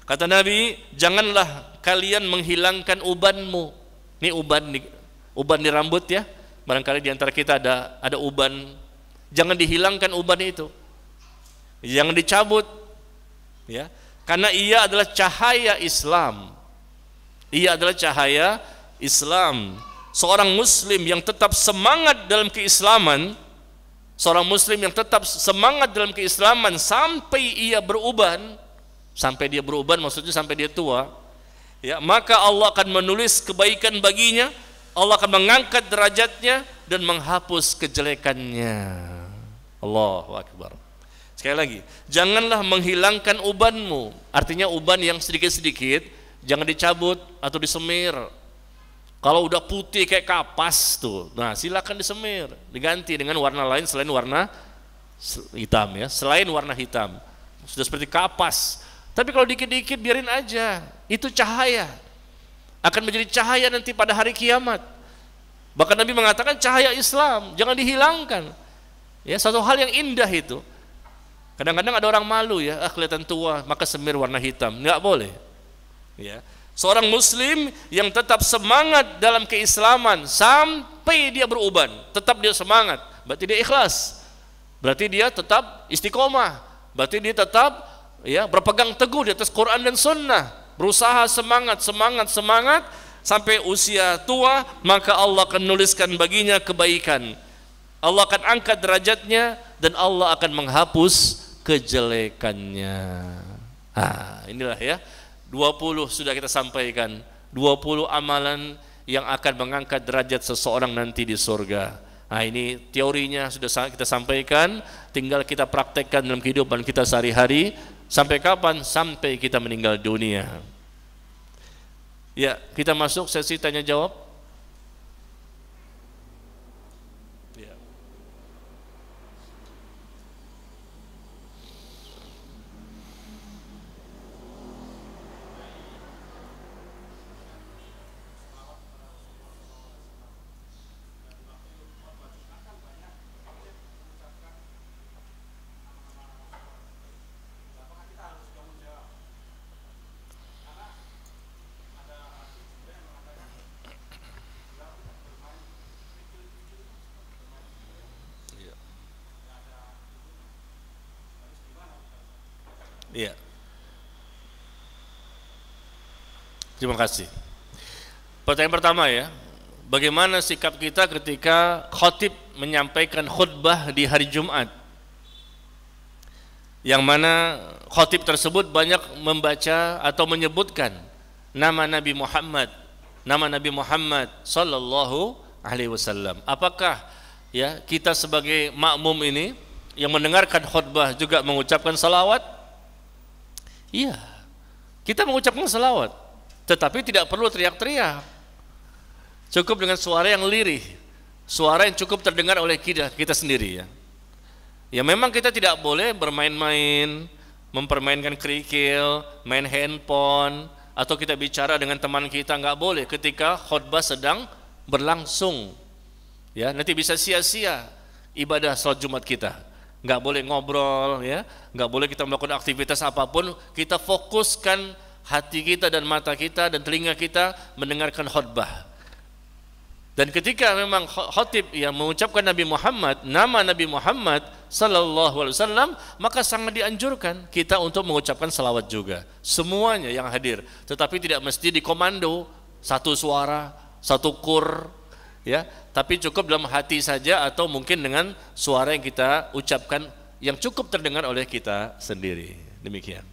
Kata Nabi, janganlah kalian menghilangkan ubanmu. Ini uban di uban di rambut ya. Barangkali di antara kita ada ada uban. Jangan dihilangkan uban itu. Jangan dicabut. Ya. Karena ia adalah cahaya Islam. Ia adalah cahaya Islam. Seorang muslim yang tetap semangat dalam keislaman, seorang muslim yang tetap semangat dalam keislaman sampai ia beruban, sampai dia beruban maksudnya sampai dia tua, ya maka Allah akan menulis kebaikan baginya Allah akan mengangkat derajatnya dan menghapus kejelekannya Allahu Akbar sekali lagi janganlah menghilangkan ubanmu artinya uban yang sedikit-sedikit jangan dicabut atau disemir kalau udah putih kayak kapas tuh, nah silakan disemir, diganti dengan warna lain selain warna hitam ya, selain warna hitam. Sudah seperti kapas. Tapi kalau dikit-dikit biarin aja. Itu cahaya. Akan menjadi cahaya nanti pada hari kiamat. Bahkan Nabi mengatakan cahaya Islam, jangan dihilangkan. Ya, satu hal yang indah itu. Kadang-kadang ada orang malu ya, ah kelihatan tua, maka semir warna hitam. nggak boleh. Ya. Seorang muslim yang tetap semangat dalam keislaman sampai dia beruban, tetap dia semangat, berarti dia ikhlas. Berarti dia tetap istiqomah, berarti dia tetap ya berpegang teguh di atas Quran dan Sunnah berusaha semangat, semangat, semangat sampai usia tua, maka Allah akan nuliskan baginya kebaikan. Allah akan angkat derajatnya dan Allah akan menghapus kejelekannya. Ah, inilah ya. 20 sudah kita sampaikan 20 amalan yang akan mengangkat derajat seseorang nanti di surga nah ini teorinya sudah kita sampaikan tinggal kita praktekkan dalam kehidupan kita sehari-hari Sampai kapan? Sampai kita meninggal dunia. Ya, kita masuk sesi tanya jawab. Terima kasih. Pertanyaan pertama ya, bagaimana sikap kita ketika khotib menyampaikan khutbah di hari Jumat? Yang mana khotib tersebut banyak membaca atau menyebutkan nama Nabi Muhammad, nama Nabi Muhammad sallallahu alaihi wasallam. Apakah ya kita sebagai makmum ini yang mendengarkan khutbah juga mengucapkan salawat? Iya. Kita mengucapkan salawat. Tetapi tidak perlu teriak-teriak. Cukup dengan suara yang lirih, suara yang cukup terdengar oleh kita, kita sendiri ya. Ya memang kita tidak boleh bermain-main, mempermainkan kerikil, main handphone, atau kita bicara dengan teman kita nggak boleh ketika khutbah sedang berlangsung. Ya, nanti bisa sia-sia ibadah sholat Jumat kita. Nggak boleh ngobrol, ya, nggak boleh kita melakukan aktivitas apapun. Kita fokuskan hati kita dan mata kita dan telinga kita mendengarkan khutbah. Dan ketika memang khotib yang mengucapkan Nabi Muhammad, nama Nabi Muhammad sallallahu alaihi wasallam, maka sangat dianjurkan kita untuk mengucapkan salawat juga. Semuanya yang hadir, tetapi tidak mesti dikomando satu suara, satu kur ya, tapi cukup dalam hati saja atau mungkin dengan suara yang kita ucapkan yang cukup terdengar oleh kita sendiri. Demikian.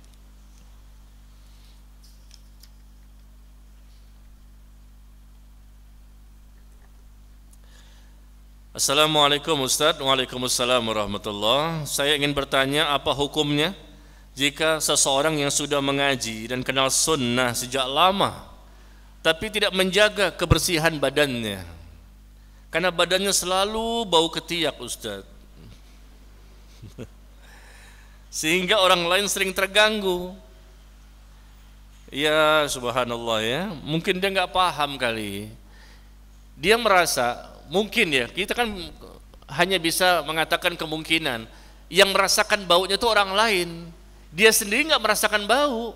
Assalamualaikum Ustaz Waalaikumsalam warahmatullah Saya ingin bertanya apa hukumnya Jika seseorang yang sudah mengaji dan kenal sunnah sejak lama Tapi tidak menjaga kebersihan badannya Karena badannya selalu bau ketiak Ustaz Sehingga orang lain sering terganggu Ya subhanallah ya Mungkin dia nggak paham kali Dia merasa mungkin ya kita kan hanya bisa mengatakan kemungkinan yang merasakan baunya itu orang lain dia sendiri nggak merasakan bau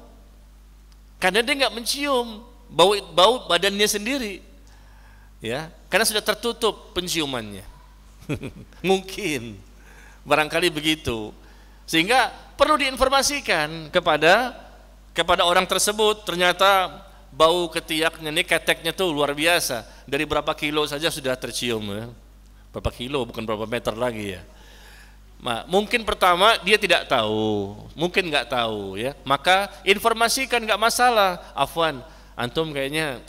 karena dia nggak mencium bau bau badannya sendiri ya karena sudah tertutup penciumannya mungkin barangkali begitu sehingga perlu diinformasikan kepada kepada orang tersebut ternyata bau ketiaknya ini keteknya tuh luar biasa. Dari berapa kilo saja sudah tercium ya. Berapa kilo bukan berapa meter lagi ya. Nah, mungkin pertama dia tidak tahu, mungkin nggak tahu ya. Maka informasikan nggak masalah. Afwan, antum kayaknya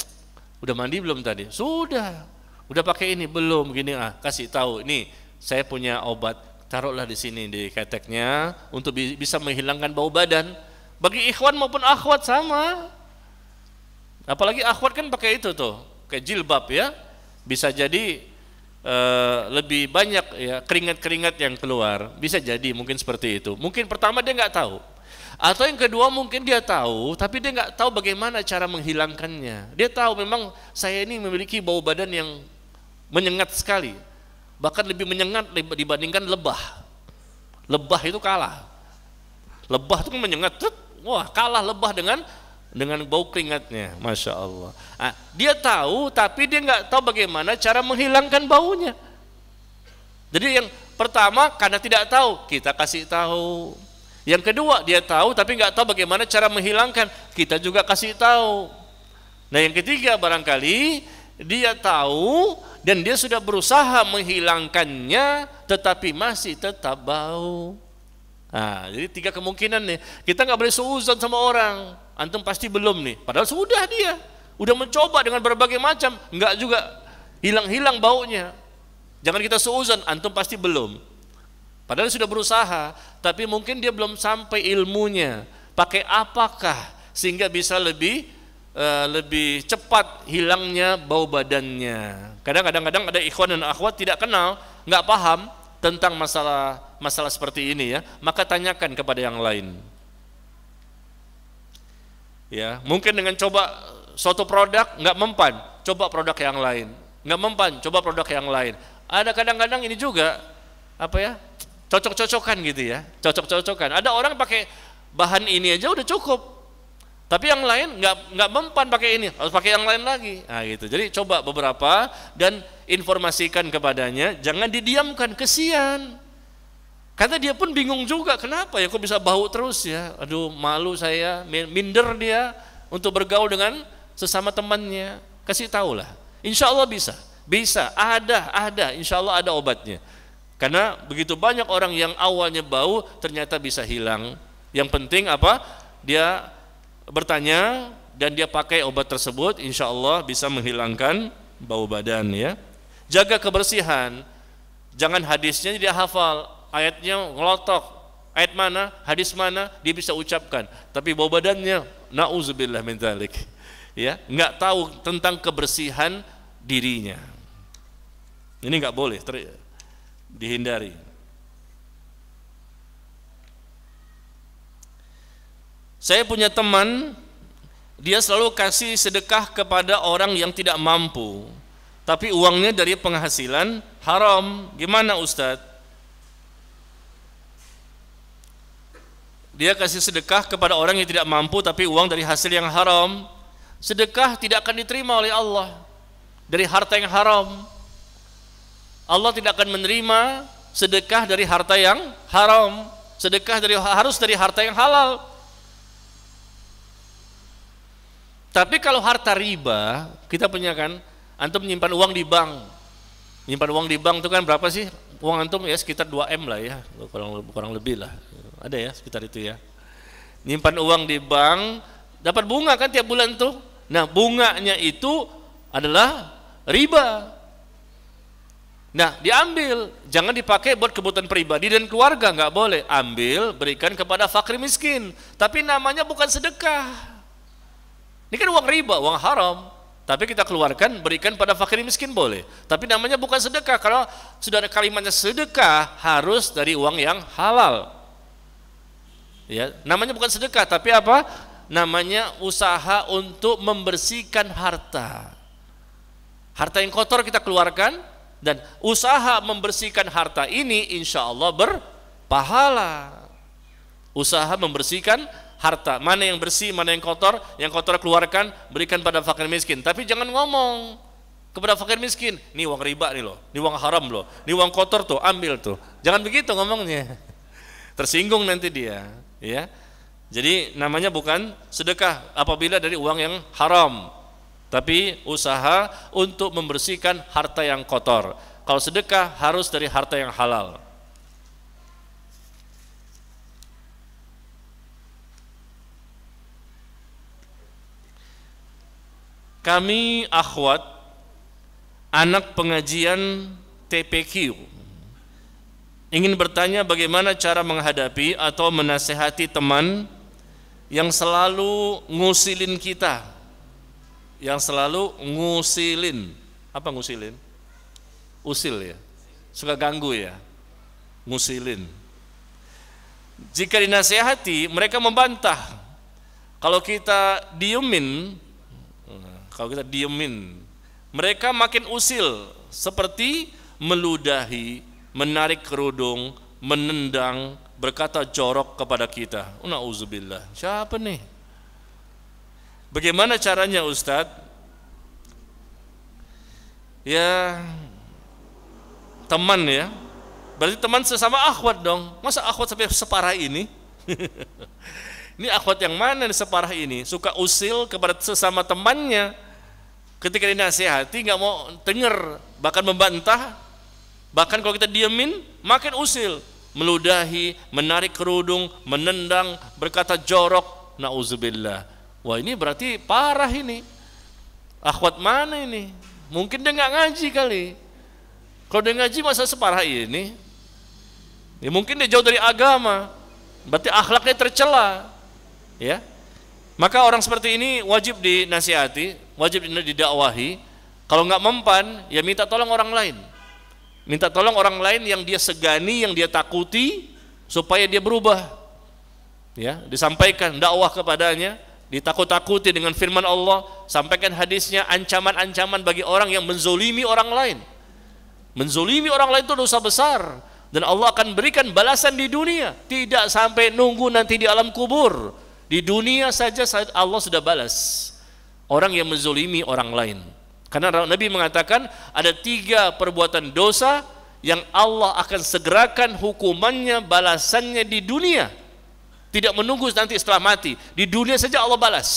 udah mandi belum tadi? Sudah. Udah pakai ini belum? Gini ah, kasih tahu. Ini saya punya obat taruhlah di sini di keteknya untuk bisa menghilangkan bau badan. Bagi ikhwan maupun akhwat sama. Apalagi akhwat kan pakai itu tuh, kayak jilbab ya. Bisa jadi e, lebih banyak ya keringat-keringat yang keluar. Bisa jadi mungkin seperti itu. Mungkin pertama dia nggak tahu. Atau yang kedua mungkin dia tahu, tapi dia nggak tahu bagaimana cara menghilangkannya. Dia tahu memang saya ini memiliki bau badan yang menyengat sekali. Bahkan lebih menyengat dibandingkan lebah. Lebah itu kalah. Lebah itu kan menyengat, wah kalah lebah dengan dengan bau keringatnya, masya Allah. Nah, dia tahu, tapi dia nggak tahu bagaimana cara menghilangkan baunya. Jadi yang pertama karena tidak tahu, kita kasih tahu. Yang kedua dia tahu, tapi nggak tahu bagaimana cara menghilangkan, kita juga kasih tahu. Nah yang ketiga barangkali dia tahu dan dia sudah berusaha menghilangkannya, tetapi masih tetap bau. Nah, jadi tiga kemungkinan nih. Kita nggak boleh seuzon sama orang. Antum pasti belum nih. Padahal sudah dia. Udah mencoba dengan berbagai macam. Nggak juga hilang-hilang baunya. Jangan kita seuzon. Antum pasti belum. Padahal sudah berusaha. Tapi mungkin dia belum sampai ilmunya. Pakai apakah sehingga bisa lebih uh, lebih cepat hilangnya bau badannya. Kadang-kadang ada ikhwan dan akhwat tidak kenal, nggak paham, tentang masalah masalah seperti ini ya, maka tanyakan kepada yang lain. Ya, mungkin dengan coba suatu produk nggak mempan, coba produk yang lain. Nggak mempan, coba produk yang lain. Ada kadang-kadang ini juga apa ya? Cocok-cocokan gitu ya. Cocok-cocokan. Ada orang pakai bahan ini aja udah cukup tapi yang lain nggak nggak mempan pakai ini, harus pakai yang lain lagi. Nah gitu. Jadi coba beberapa dan informasikan kepadanya, jangan didiamkan, kesian. Karena dia pun bingung juga, kenapa ya kok bisa bau terus ya? Aduh malu saya, minder dia untuk bergaul dengan sesama temannya. Kasih tahu insya Allah bisa, bisa, ada, ada, insya Allah ada obatnya. Karena begitu banyak orang yang awalnya bau ternyata bisa hilang. Yang penting apa? Dia bertanya dan dia pakai obat tersebut insya Allah bisa menghilangkan bau badan ya jaga kebersihan jangan hadisnya dia hafal ayatnya ngelotok ayat mana hadis mana dia bisa ucapkan tapi bau badannya nauzubillah min dzalik ya nggak tahu tentang kebersihan dirinya ini nggak boleh ter dihindari Saya punya teman, dia selalu kasih sedekah kepada orang yang tidak mampu. Tapi uangnya dari penghasilan haram. Gimana Ustadz? Dia kasih sedekah kepada orang yang tidak mampu tapi uang dari hasil yang haram. Sedekah tidak akan diterima oleh Allah dari harta yang haram. Allah tidak akan menerima sedekah dari harta yang haram. Sedekah dari harus dari harta yang halal. Tapi kalau harta riba, kita punya kan, antum menyimpan uang di bank. Menyimpan uang di bank itu kan berapa sih? Uang antum ya sekitar 2M lah ya, kurang, kurang lebih lah. Ada ya sekitar itu ya. Nyimpan uang di bank, dapat bunga kan tiap bulan tuh. Nah bunganya itu adalah riba. Nah diambil, jangan dipakai buat kebutuhan pribadi dan keluarga, nggak boleh. Ambil, berikan kepada fakir miskin. Tapi namanya bukan sedekah ini kan uang riba, uang haram. Tapi kita keluarkan, berikan pada fakir miskin boleh. Tapi namanya bukan sedekah. Kalau sudah ada kalimatnya sedekah, harus dari uang yang halal. Ya, namanya bukan sedekah, tapi apa? Namanya usaha untuk membersihkan harta. Harta yang kotor kita keluarkan dan usaha membersihkan harta ini insya Allah berpahala. Usaha membersihkan harta. Mana yang bersih, mana yang kotor, yang kotor keluarkan, berikan pada fakir miskin. Tapi jangan ngomong kepada fakir miskin, ini uang riba nih loh, ini uang haram loh, ini uang kotor tuh, ambil tuh. Jangan begitu ngomongnya. Tersinggung nanti dia, ya. Jadi namanya bukan sedekah apabila dari uang yang haram, tapi usaha untuk membersihkan harta yang kotor. Kalau sedekah harus dari harta yang halal. Kami akhwat anak pengajian TPQ ingin bertanya bagaimana cara menghadapi atau menasehati teman yang selalu ngusilin kita yang selalu ngusilin apa ngusilin? usil ya suka ganggu ya ngusilin jika dinasehati mereka membantah kalau kita diumin kalau kita diemin mereka makin usil seperti meludahi menarik kerudung menendang berkata corok kepada kita na'udzubillah siapa nih bagaimana caranya Ustadz ya teman ya berarti teman sesama akhwat dong masa akhwat sampai separah ini Ini akhwat yang mana separah ini? Suka usil kepada sesama temannya. Ketika dinasihati nggak mau denger bahkan membantah. Bahkan kalau kita diemin, makin usil. Meludahi, menarik kerudung, menendang, berkata jorok. Nauzubillah. Wah ini berarti parah ini. Akhwat mana ini? Mungkin dia nggak ngaji kali. Kalau dia ngaji masa separah ini? Ya mungkin dia jauh dari agama. Berarti akhlaknya tercela ya maka orang seperti ini wajib dinasihati wajib didakwahi kalau nggak mempan ya minta tolong orang lain minta tolong orang lain yang dia segani yang dia takuti supaya dia berubah ya disampaikan dakwah kepadanya ditakut-takuti dengan firman Allah sampaikan hadisnya ancaman-ancaman bagi orang yang menzolimi orang lain menzolimi orang lain itu dosa besar dan Allah akan berikan balasan di dunia tidak sampai nunggu nanti di alam kubur di dunia saja Allah sudah balas orang yang menzolimi orang lain. Karena Nabi mengatakan ada tiga perbuatan dosa yang Allah akan segerakan hukumannya, balasannya di dunia. Tidak menunggu nanti setelah mati. Di dunia saja Allah balas.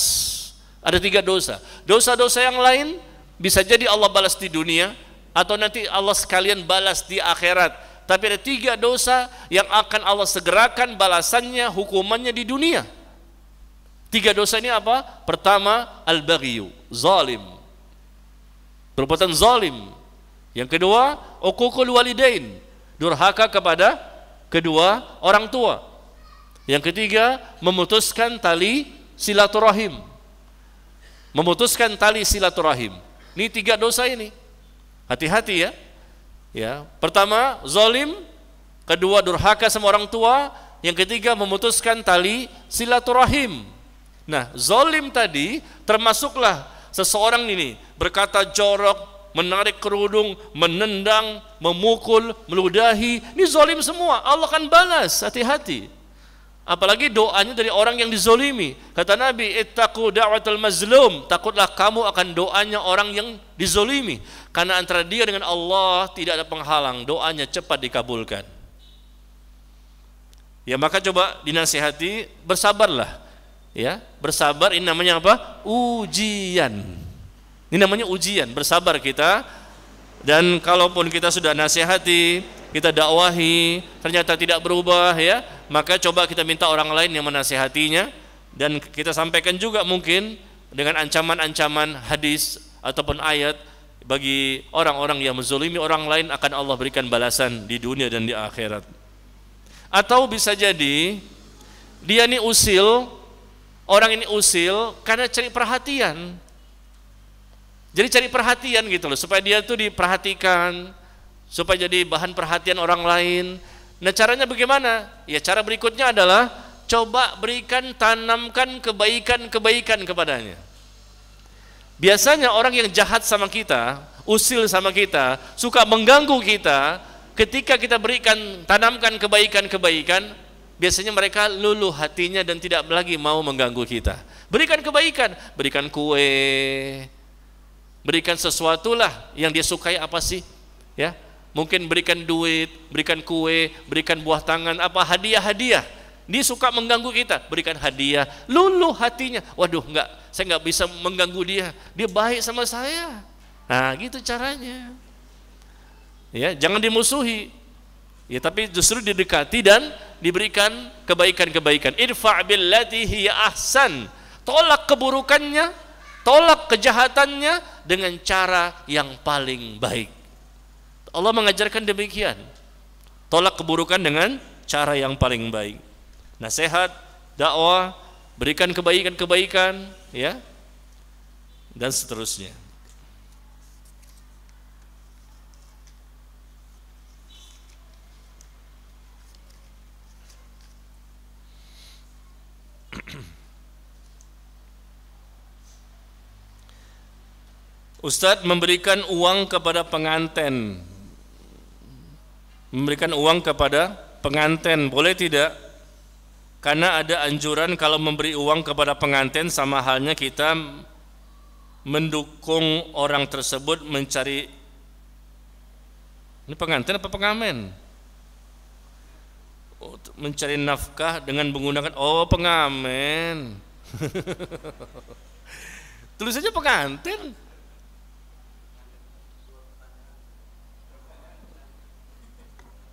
Ada tiga dosa. Dosa-dosa yang lain bisa jadi Allah balas di dunia atau nanti Allah sekalian balas di akhirat. Tapi ada tiga dosa yang akan Allah segerakan balasannya, hukumannya di dunia. Tiga dosa ini apa? Pertama, al baghiyu zalim. Perbuatan zalim. Yang kedua, uququl walidain, durhaka kepada kedua orang tua. Yang ketiga, memutuskan tali silaturahim. Memutuskan tali silaturahim. Ini tiga dosa ini. Hati-hati ya. Ya, pertama zalim, kedua durhaka sama orang tua, yang ketiga memutuskan tali silaturahim. Nah, zolim tadi termasuklah seseorang ini berkata jorok, menarik kerudung, menendang, memukul, meludahi. Ini zolim semua. Allah akan balas. Hati-hati. Apalagi doanya dari orang yang dizolimi. Kata Nabi, ittaqu da'watul mazlum. Takutlah kamu akan doanya orang yang dizolimi. Karena antara dia dengan Allah tidak ada penghalang. Doanya cepat dikabulkan. Ya maka coba dinasihati, bersabarlah ya bersabar ini namanya apa ujian ini namanya ujian bersabar kita dan kalaupun kita sudah nasihati kita dakwahi ternyata tidak berubah ya maka coba kita minta orang lain yang menasihatinya dan kita sampaikan juga mungkin dengan ancaman-ancaman hadis ataupun ayat bagi orang-orang yang menzolimi orang lain akan Allah berikan balasan di dunia dan di akhirat atau bisa jadi dia ini usil orang ini usil karena cari perhatian. Jadi cari perhatian gitu loh, supaya dia tuh diperhatikan, supaya jadi bahan perhatian orang lain. Nah caranya bagaimana? Ya cara berikutnya adalah coba berikan, tanamkan kebaikan-kebaikan kepadanya. Biasanya orang yang jahat sama kita, usil sama kita, suka mengganggu kita, ketika kita berikan, tanamkan kebaikan-kebaikan, biasanya mereka luluh hatinya dan tidak lagi mau mengganggu kita. Berikan kebaikan, berikan kue, berikan sesuatu lah yang dia sukai apa sih? Ya, mungkin berikan duit, berikan kue, berikan buah tangan, apa hadiah-hadiah. Dia suka mengganggu kita, berikan hadiah, luluh hatinya. Waduh, enggak, saya enggak bisa mengganggu dia. Dia baik sama saya. Nah, gitu caranya. Ya, jangan dimusuhi. Ya, tapi justru didekati dan diberikan kebaikan-kebaikan. Irfa' billati hiya ahsan. Tolak keburukannya, tolak kejahatannya dengan cara yang paling baik. Allah mengajarkan demikian. Tolak keburukan dengan cara yang paling baik. Nasihat, dakwah, berikan kebaikan-kebaikan, ya. Dan seterusnya. Ustadz memberikan uang kepada penganten memberikan uang kepada penganten boleh tidak karena ada anjuran kalau memberi uang kepada penganten sama halnya kita mendukung orang tersebut mencari ini pengantin apa pengamen oh, mencari nafkah dengan menggunakan oh pengamen tulis saja pengantin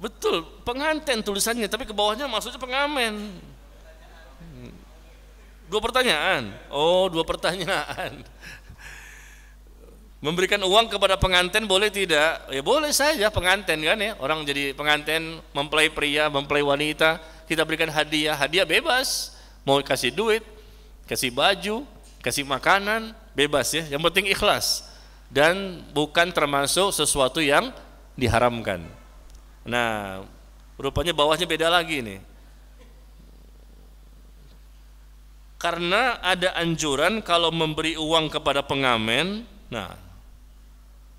Betul, penganten tulisannya, tapi ke bawahnya maksudnya pengamen. Dua pertanyaan. Oh, dua pertanyaan. Memberikan uang kepada penganten boleh tidak? Ya boleh saja penganten kan ya. Orang jadi penganten mempelai pria, mempelai wanita, kita berikan hadiah. Hadiah bebas. Mau kasih duit, kasih baju, kasih makanan, bebas ya. Yang penting ikhlas dan bukan termasuk sesuatu yang diharamkan. Nah, rupanya bawahnya beda lagi nih. Karena ada anjuran kalau memberi uang kepada pengamen, nah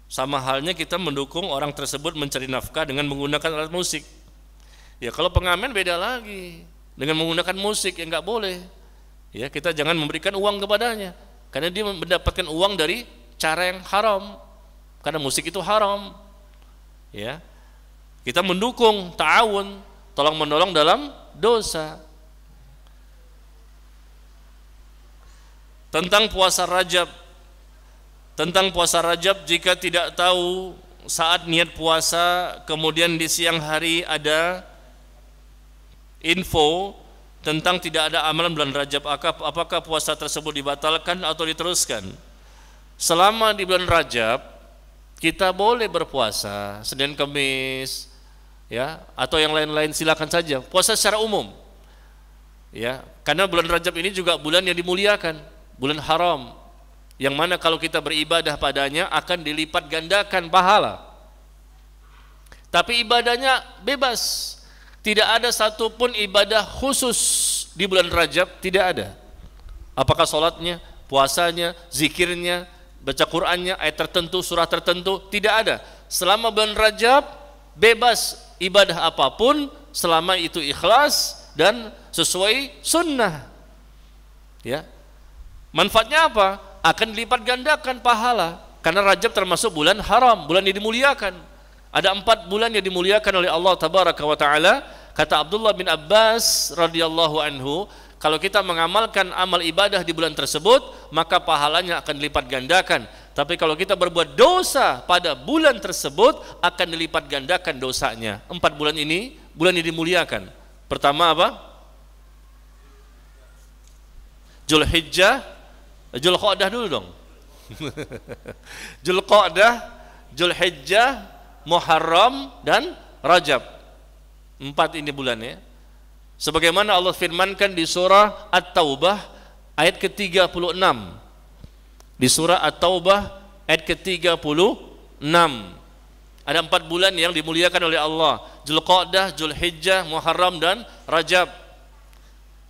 sama halnya kita mendukung orang tersebut mencari nafkah dengan menggunakan alat musik. Ya kalau pengamen beda lagi dengan menggunakan musik ya nggak boleh. Ya kita jangan memberikan uang kepadanya karena dia mendapatkan uang dari cara yang haram karena musik itu haram. Ya kita mendukung ta'awun, tolong menolong dalam dosa. Tentang puasa Rajab. Tentang puasa Rajab jika tidak tahu saat niat puasa kemudian di siang hari ada info tentang tidak ada amalan bulan Rajab apakah puasa tersebut dibatalkan atau diteruskan selama di bulan Rajab kita boleh berpuasa Senin Kamis ya atau yang lain-lain silakan saja puasa secara umum ya karena bulan Rajab ini juga bulan yang dimuliakan bulan haram yang mana kalau kita beribadah padanya akan dilipat gandakan pahala tapi ibadahnya bebas tidak ada satupun ibadah khusus di bulan Rajab tidak ada apakah sholatnya puasanya zikirnya baca Qurannya ayat tertentu surah tertentu tidak ada selama bulan Rajab bebas ibadah apapun selama itu ikhlas dan sesuai sunnah. Ya. Manfaatnya apa? Akan dilipat gandakan pahala karena Rajab termasuk bulan haram, bulan yang dimuliakan. Ada empat bulan yang dimuliakan oleh Allah Tabaraka wa taala. Kata Abdullah bin Abbas radhiyallahu anhu, kalau kita mengamalkan amal ibadah di bulan tersebut, maka pahalanya akan dilipat gandakan tapi kalau kita berbuat dosa pada bulan tersebut akan dilipat gandakan dosanya. Empat bulan ini, bulan ini dimuliakan. Pertama apa? Julhijjah, Julqodah dulu dong. Julqodah, Julhijjah, Muharram dan Rajab. Empat ini bulannya. Sebagaimana Allah firmankan di surah At-Taubah ayat ke-36. Di surah At-Taubah ayat ke-36 ada empat bulan yang dimuliakan oleh Allah Julqa'dah, Julhijjah, Muharram dan Rajab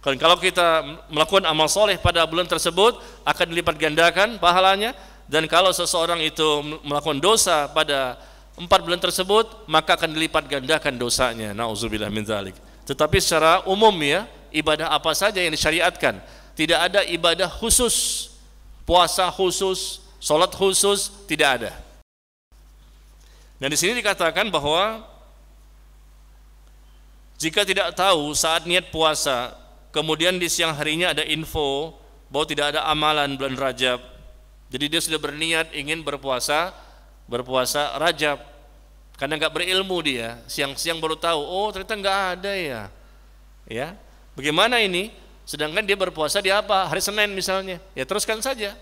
dan kalau kita melakukan amal soleh pada bulan tersebut akan dilipat gandakan pahalanya dan kalau seseorang itu melakukan dosa pada empat bulan tersebut maka akan dilipat gandakan dosanya nauzubillah min zalik tetapi secara umum ya ibadah apa saja yang disyariatkan tidak ada ibadah khusus puasa khusus, sholat khusus tidak ada. Dan di sini dikatakan bahwa jika tidak tahu saat niat puasa, kemudian di siang harinya ada info bahwa tidak ada amalan bulan Rajab. Jadi dia sudah berniat ingin berpuasa, berpuasa Rajab. Karena nggak berilmu dia, siang-siang baru tahu, oh ternyata nggak ada ya. Ya, bagaimana ini? Sedangkan dia berpuasa di apa? Hari Senin misalnya. Ya teruskan saja.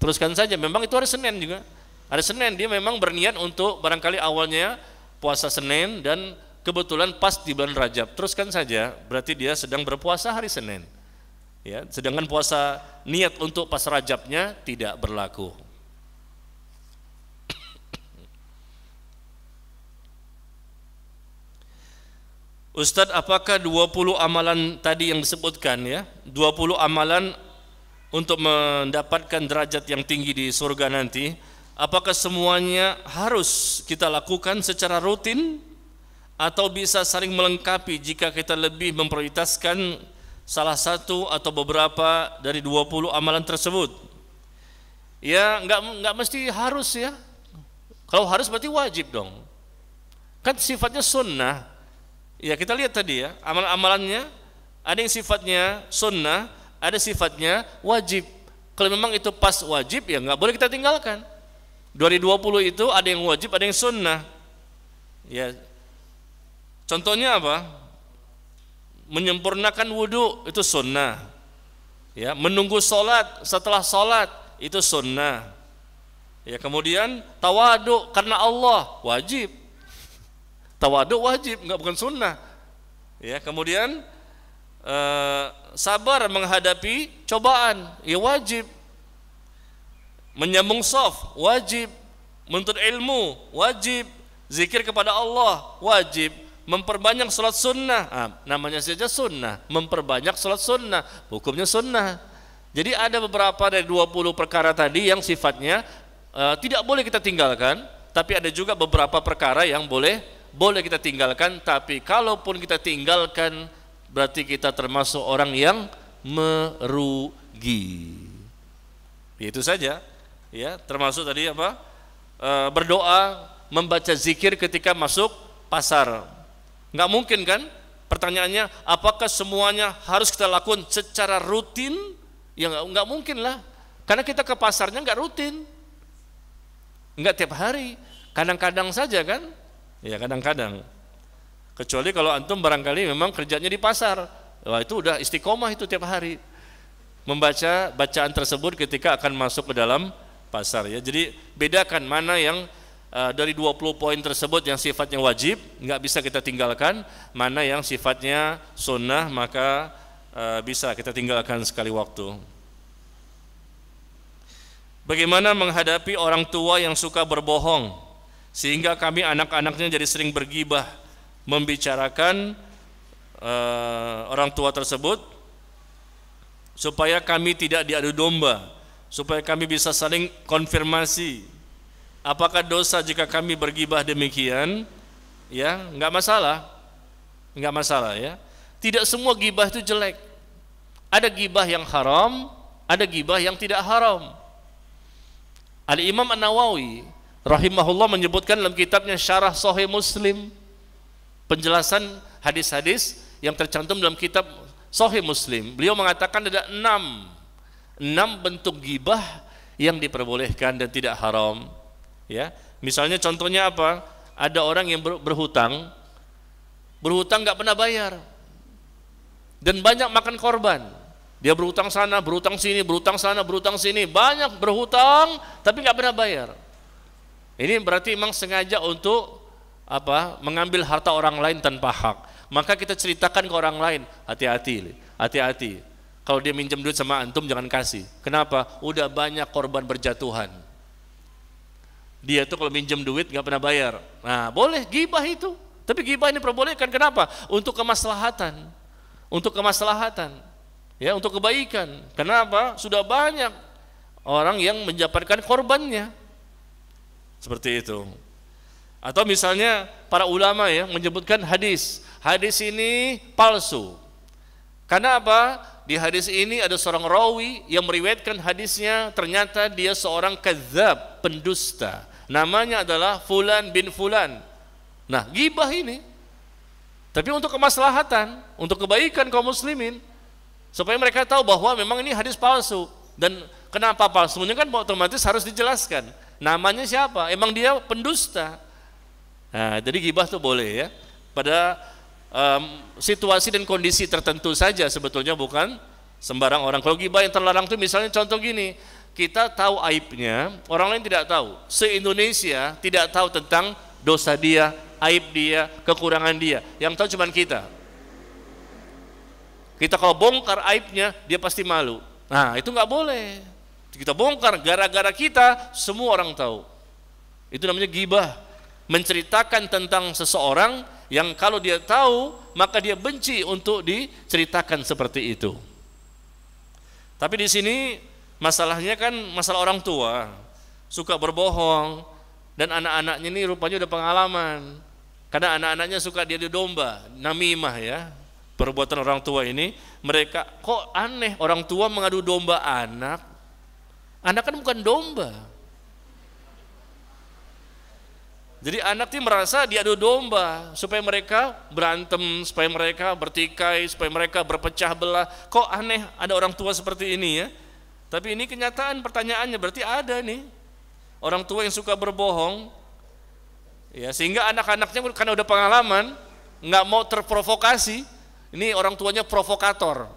Teruskan saja. Memang itu hari Senin juga. Hari Senin dia memang berniat untuk barangkali awalnya puasa Senin dan kebetulan pas di bulan Rajab. Teruskan saja. Berarti dia sedang berpuasa hari Senin. Ya, sedangkan puasa niat untuk pas Rajabnya tidak berlaku. Ustadz apakah 20 amalan tadi yang disebutkan ya 20 amalan untuk mendapatkan derajat yang tinggi di surga nanti apakah semuanya harus kita lakukan secara rutin atau bisa saling melengkapi jika kita lebih memprioritaskan salah satu atau beberapa dari 20 amalan tersebut ya nggak nggak mesti harus ya kalau harus berarti wajib dong kan sifatnya sunnah Ya kita lihat tadi ya, amal amalannya ada yang sifatnya sunnah, ada sifatnya wajib. Kalau memang itu pas wajib ya nggak boleh kita tinggalkan. 2020 itu ada yang wajib, ada yang sunnah. Ya, contohnya apa? Menyempurnakan wudhu itu sunnah. Ya, menunggu sholat setelah sholat itu sunnah. Ya, kemudian tawadu karena Allah wajib tawaduk wajib, nggak bukan sunnah. Ya, kemudian eh, sabar menghadapi cobaan, ya wajib. Menyambung soft, wajib. Menuntut ilmu, wajib. Zikir kepada Allah, wajib memperbanyak sholat sunnah nah, namanya saja sunnah memperbanyak sholat sunnah hukumnya sunnah jadi ada beberapa dari 20 perkara tadi yang sifatnya uh, tidak boleh kita tinggalkan tapi ada juga beberapa perkara yang boleh boleh kita tinggalkan, tapi kalaupun kita tinggalkan berarti kita termasuk orang yang merugi. Itu saja, ya termasuk tadi apa e, berdoa, membaca zikir ketika masuk pasar. Nggak mungkin kan? Pertanyaannya, apakah semuanya harus kita lakukan secara rutin? Ya nggak, nggak mungkin lah, karena kita ke pasarnya nggak rutin, nggak tiap hari, kadang-kadang saja kan. Ya kadang-kadang. Kecuali kalau antum barangkali memang kerjanya di pasar. Wah itu udah istiqomah itu tiap hari. Membaca bacaan tersebut ketika akan masuk ke dalam pasar ya. Jadi bedakan mana yang uh, dari 20 poin tersebut yang sifatnya wajib nggak bisa kita tinggalkan, mana yang sifatnya sunnah maka uh, bisa kita tinggalkan sekali waktu. Bagaimana menghadapi orang tua yang suka berbohong? sehingga kami anak-anaknya jadi sering bergibah membicarakan uh, orang tua tersebut supaya kami tidak diadu domba supaya kami bisa saling konfirmasi apakah dosa jika kami bergibah demikian ya nggak masalah nggak masalah ya tidak semua gibah itu jelek ada gibah yang haram ada gibah yang tidak haram Al Imam An Nawawi rahimahullah menyebutkan dalam kitabnya Syarah Sahih Muslim penjelasan hadis-hadis yang tercantum dalam kitab Sahih Muslim. Beliau mengatakan ada enam enam bentuk gibah yang diperbolehkan dan tidak haram. Ya, misalnya contohnya apa? Ada orang yang berhutang, berhutang nggak pernah bayar, dan banyak makan korban. Dia berhutang sana, berhutang sini, berhutang sana, berhutang sini, banyak berhutang tapi nggak pernah bayar ini berarti memang sengaja untuk apa? Mengambil harta orang lain tanpa hak. Maka kita ceritakan ke orang lain, hati-hati, hati-hati. Kalau dia minjem duit sama antum jangan kasih. Kenapa? Udah banyak korban berjatuhan. Dia tuh kalau minjem duit nggak pernah bayar. Nah boleh gibah itu. Tapi gibah ini perbolehkan. Kenapa? Untuk kemaslahatan. Untuk kemaslahatan. Ya untuk kebaikan. Kenapa? Sudah banyak orang yang menjabarkan korbannya. Seperti itu. Atau misalnya para ulama ya menyebutkan hadis. Hadis ini palsu. Karena apa? Di hadis ini ada seorang rawi yang meriwayatkan hadisnya ternyata dia seorang kezab, pendusta. Namanya adalah Fulan bin Fulan. Nah, gibah ini. Tapi untuk kemaslahatan, untuk kebaikan kaum muslimin, supaya mereka tahu bahwa memang ini hadis palsu dan kenapa palsunya kan otomatis harus dijelaskan namanya siapa emang dia pendusta nah, jadi gibah tuh boleh ya pada um, situasi dan kondisi tertentu saja sebetulnya bukan sembarang orang kalau gibah yang terlarang tuh misalnya contoh gini kita tahu aibnya orang lain tidak tahu se Indonesia tidak tahu tentang dosa dia aib dia kekurangan dia yang tahu cuma kita kita kalau bongkar aibnya dia pasti malu nah itu nggak boleh kita bongkar gara-gara kita semua orang tahu itu namanya gibah menceritakan tentang seseorang yang kalau dia tahu maka dia benci untuk diceritakan seperti itu tapi di sini masalahnya kan masalah orang tua suka berbohong dan anak-anaknya ini rupanya udah pengalaman karena anak-anaknya suka dia di domba namimah ya perbuatan orang tua ini mereka kok aneh orang tua mengadu domba anak Anak kan bukan domba. Jadi anak ini merasa diadu domba supaya mereka berantem, supaya mereka bertikai, supaya mereka berpecah belah. Kok aneh ada orang tua seperti ini ya? Tapi ini kenyataan pertanyaannya berarti ada nih. Orang tua yang suka berbohong. Ya, sehingga anak-anaknya karena udah pengalaman nggak mau terprovokasi. Ini orang tuanya provokator.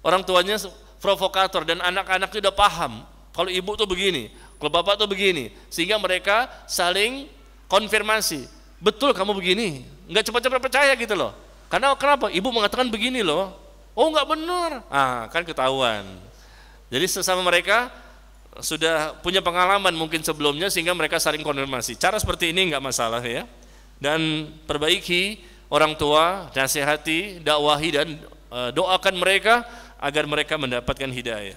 Orang tuanya provokator dan anak-anak itu udah paham kalau ibu tuh begini, kalau bapak tuh begini, sehingga mereka saling konfirmasi. Betul kamu begini, nggak cepat-cepat percaya gitu loh. Karena kenapa? Ibu mengatakan begini loh. Oh nggak benar, ah kan ketahuan. Jadi sesama mereka sudah punya pengalaman mungkin sebelumnya sehingga mereka saling konfirmasi. Cara seperti ini nggak masalah ya. Dan perbaiki orang tua, nasihati, dakwahi dan eh, doakan mereka agar mereka mendapatkan hidayah.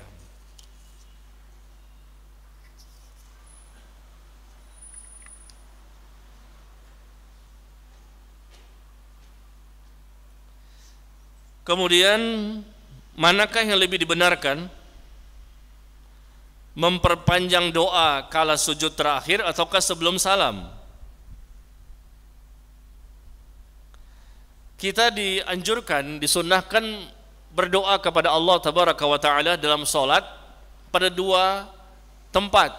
Kemudian manakah yang lebih dibenarkan? Memperpanjang doa kala sujud terakhir ataukah sebelum salam? Kita dianjurkan, disunahkan berdoa kepada Allah tabaraka wa taala dalam salat pada dua tempat.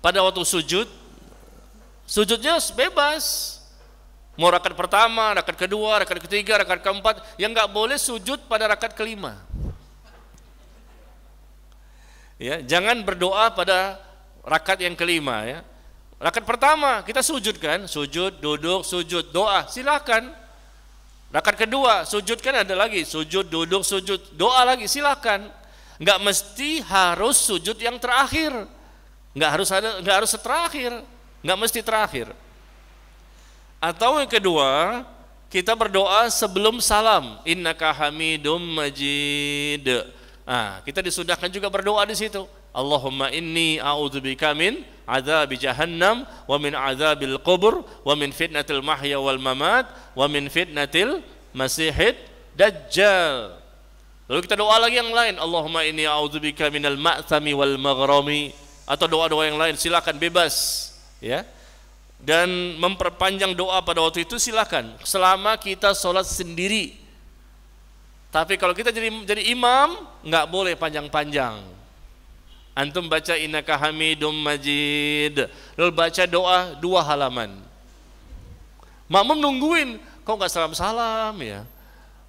Pada waktu sujud sujudnya bebas. Mau rakaat pertama, rakaat kedua, rakaat ketiga, rakaat keempat, yang nggak boleh sujud pada rakaat kelima. Ya, jangan berdoa pada rakaat yang kelima ya. Rakaat pertama kita sujud kan, sujud, duduk, sujud, doa, silakan Rakat kedua, sujud kan ada lagi, sujud duduk sujud, doa lagi silakan. Enggak mesti harus sujud yang terakhir. Enggak harus ada nggak harus terakhir, Enggak mesti terakhir. Atau yang kedua, kita berdoa sebelum salam, innaka hamidum majid. Nah, kita disudahkan juga berdoa di situ. Allahumma inni a'udzubika min azab jahannam wa min azabil qubur wa min fitnatil mahya wal mamat wa min fitnatil masihid dajjal. Lalu kita doa lagi yang lain, Allahumma inni a'udzubika minal ma'thami wal maghrami atau doa-doa yang lain silakan bebas ya. Dan memperpanjang doa pada waktu itu silakan selama kita sholat sendiri. Tapi kalau kita jadi jadi imam nggak boleh panjang-panjang. Antum baca innaka hamidum majid. Lalu baca doa dua halaman. Makmum nungguin, kok nggak salam-salam ya?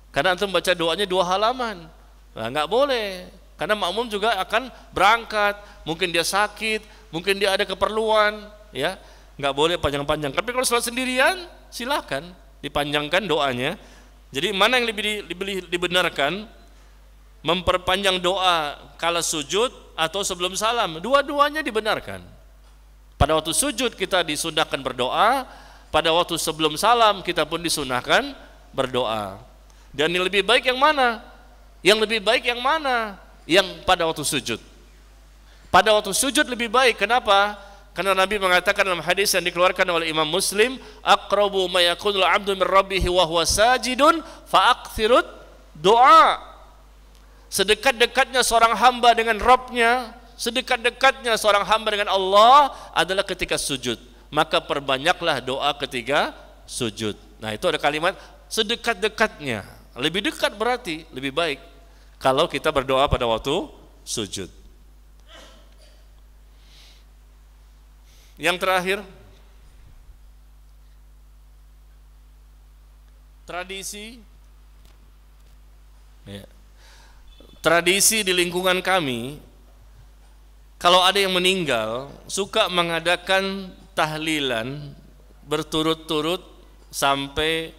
Karena antum baca doanya dua halaman. Nah, nggak boleh. Karena makmum juga akan berangkat, mungkin dia sakit, mungkin dia ada keperluan, ya nggak boleh panjang-panjang. Tapi kalau sholat sendirian, silahkan dipanjangkan doanya. Jadi mana yang lebih dibenarkan? memperpanjang doa kala sujud atau sebelum salam. Dua-duanya dibenarkan. Pada waktu sujud kita disunahkan berdoa, pada waktu sebelum salam kita pun disunahkan berdoa. Dan yang lebih baik yang mana? Yang lebih baik yang mana? Yang pada waktu sujud. Pada waktu sujud lebih baik. Kenapa? Karena Nabi mengatakan dalam hadis yang dikeluarkan oleh Imam Muslim, "Aqrabu ma yakunu 'abdu min Rabbihi wa huwa sajidun fa doa." Sedekat-dekatnya seorang hamba dengan Rabbnya, sedekat-dekatnya seorang hamba dengan Allah adalah ketika sujud. Maka perbanyaklah doa ketika sujud. Nah itu ada kalimat sedekat-dekatnya. Lebih dekat berarti lebih baik kalau kita berdoa pada waktu sujud. Yang terakhir, tradisi. Yeah tradisi di lingkungan kami kalau ada yang meninggal suka mengadakan tahlilan berturut-turut sampai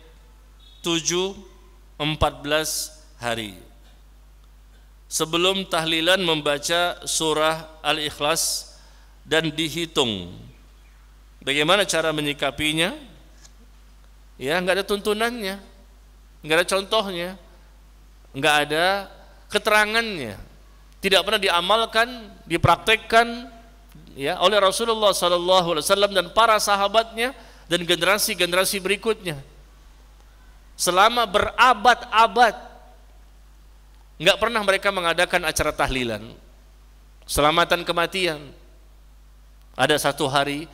7 14 hari. Sebelum tahlilan membaca surah Al-Ikhlas dan dihitung. Bagaimana cara menyikapinya? Ya, nggak ada tuntunannya, nggak ada contohnya, nggak ada keterangannya tidak pernah diamalkan, dipraktekkan ya oleh Rasulullah sallallahu alaihi wasallam dan para sahabatnya dan generasi-generasi berikutnya. Selama berabad-abad nggak pernah mereka mengadakan acara tahlilan. Selamatan kematian. Ada satu hari,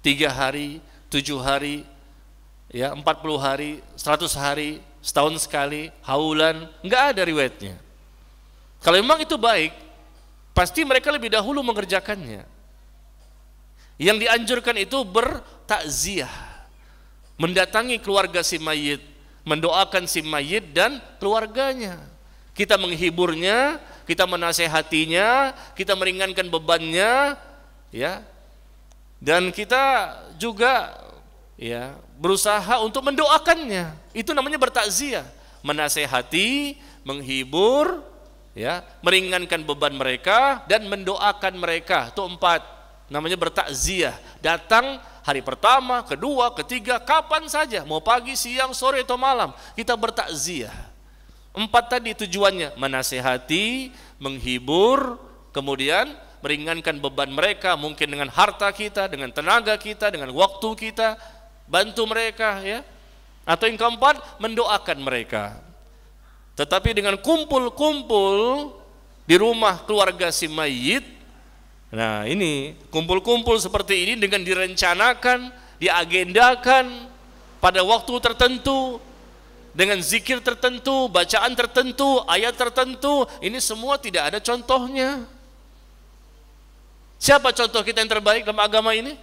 tiga hari, tujuh hari, ya empat puluh hari, seratus hari, setahun sekali, haulan, nggak ada riwayatnya. Kalau memang itu baik, pasti mereka lebih dahulu mengerjakannya. Yang dianjurkan itu bertakziah. Mendatangi keluarga si mayit, mendoakan si mayit dan keluarganya. Kita menghiburnya, kita menasehatinya, kita meringankan bebannya, ya. Dan kita juga ya, berusaha untuk mendoakannya. Itu namanya bertakziah, menasehati, menghibur, ya meringankan beban mereka dan mendoakan mereka itu empat namanya bertakziah datang hari pertama kedua ketiga kapan saja mau pagi siang sore atau malam kita bertakziah empat tadi tujuannya menasehati menghibur kemudian meringankan beban mereka mungkin dengan harta kita dengan tenaga kita dengan waktu kita bantu mereka ya atau yang keempat mendoakan mereka tetapi dengan kumpul-kumpul di rumah keluarga si mayit, nah ini kumpul-kumpul seperti ini dengan direncanakan, diagendakan pada waktu tertentu, dengan zikir tertentu, bacaan tertentu, ayat tertentu, ini semua tidak ada contohnya. Siapa contoh kita yang terbaik dalam agama ini?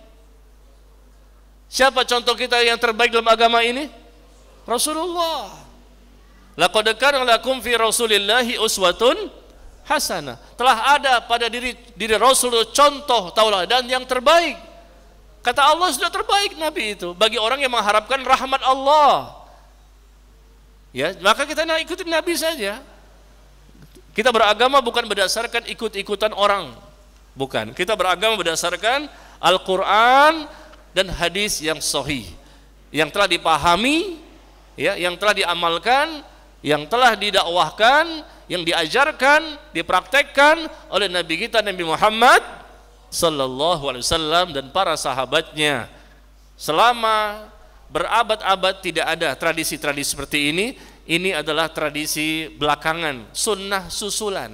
Siapa contoh kita yang terbaik dalam agama ini? Rasulullah. Laqad kana lakum fi Rasulillahi uswatun hasanah. Telah ada pada diri diri Rasul contoh taulah dan yang terbaik. Kata Allah sudah terbaik Nabi itu bagi orang yang mengharapkan rahmat Allah. Ya, maka kita nak ikutin Nabi saja. Kita beragama bukan berdasarkan ikut-ikutan orang. Bukan. Kita beragama berdasarkan Al-Qur'an dan hadis yang sahih yang telah dipahami ya yang telah diamalkan yang telah didakwahkan, yang diajarkan, dipraktekkan oleh Nabi kita Nabi Muhammad sallallahu alaihi wasallam dan para sahabatnya. Selama berabad-abad tidak ada tradisi-tradisi seperti ini, ini adalah tradisi belakangan, sunnah susulan.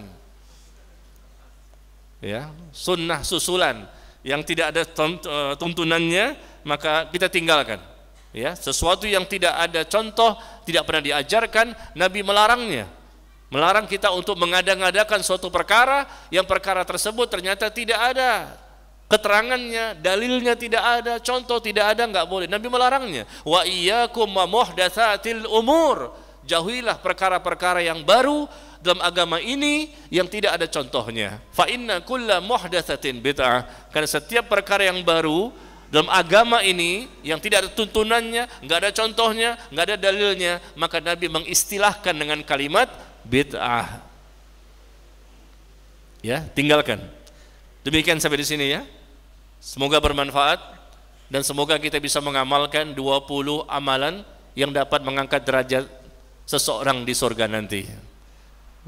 Ya, sunnah susulan yang tidak ada eh, tuntunannya maka kita tinggalkan ya sesuatu yang tidak ada contoh tidak pernah diajarkan Nabi melarangnya melarang kita untuk mengada-ngadakan suatu perkara yang perkara tersebut ternyata tidak ada keterangannya dalilnya tidak ada contoh tidak ada nggak boleh Nabi melarangnya wa iyyakum muhdatsatil umur jauhilah perkara-perkara yang baru dalam agama ini yang tidak ada contohnya fa inna kulla muhdatsatin bid'ah karena setiap perkara yang baru dalam agama ini yang tidak ada tuntunannya, nggak ada contohnya, nggak ada dalilnya, maka Nabi mengistilahkan dengan kalimat bid'ah. Ya, tinggalkan. Demikian sampai di sini ya. Semoga bermanfaat dan semoga kita bisa mengamalkan 20 amalan yang dapat mengangkat derajat seseorang di surga nanti.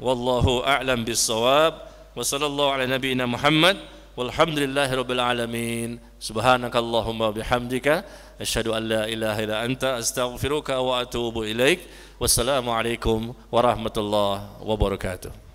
Wallahu a'lam bissawab. Wassallallahu ala nabiyyina Muhammad Walhamdulillahirabbil Subhanakallahumma bihamdika asyhadu an la ilaha illa anta astaghfiruka wa atubu ilaik. Wassalamu alaikum warahmatullahi wabarakatuh.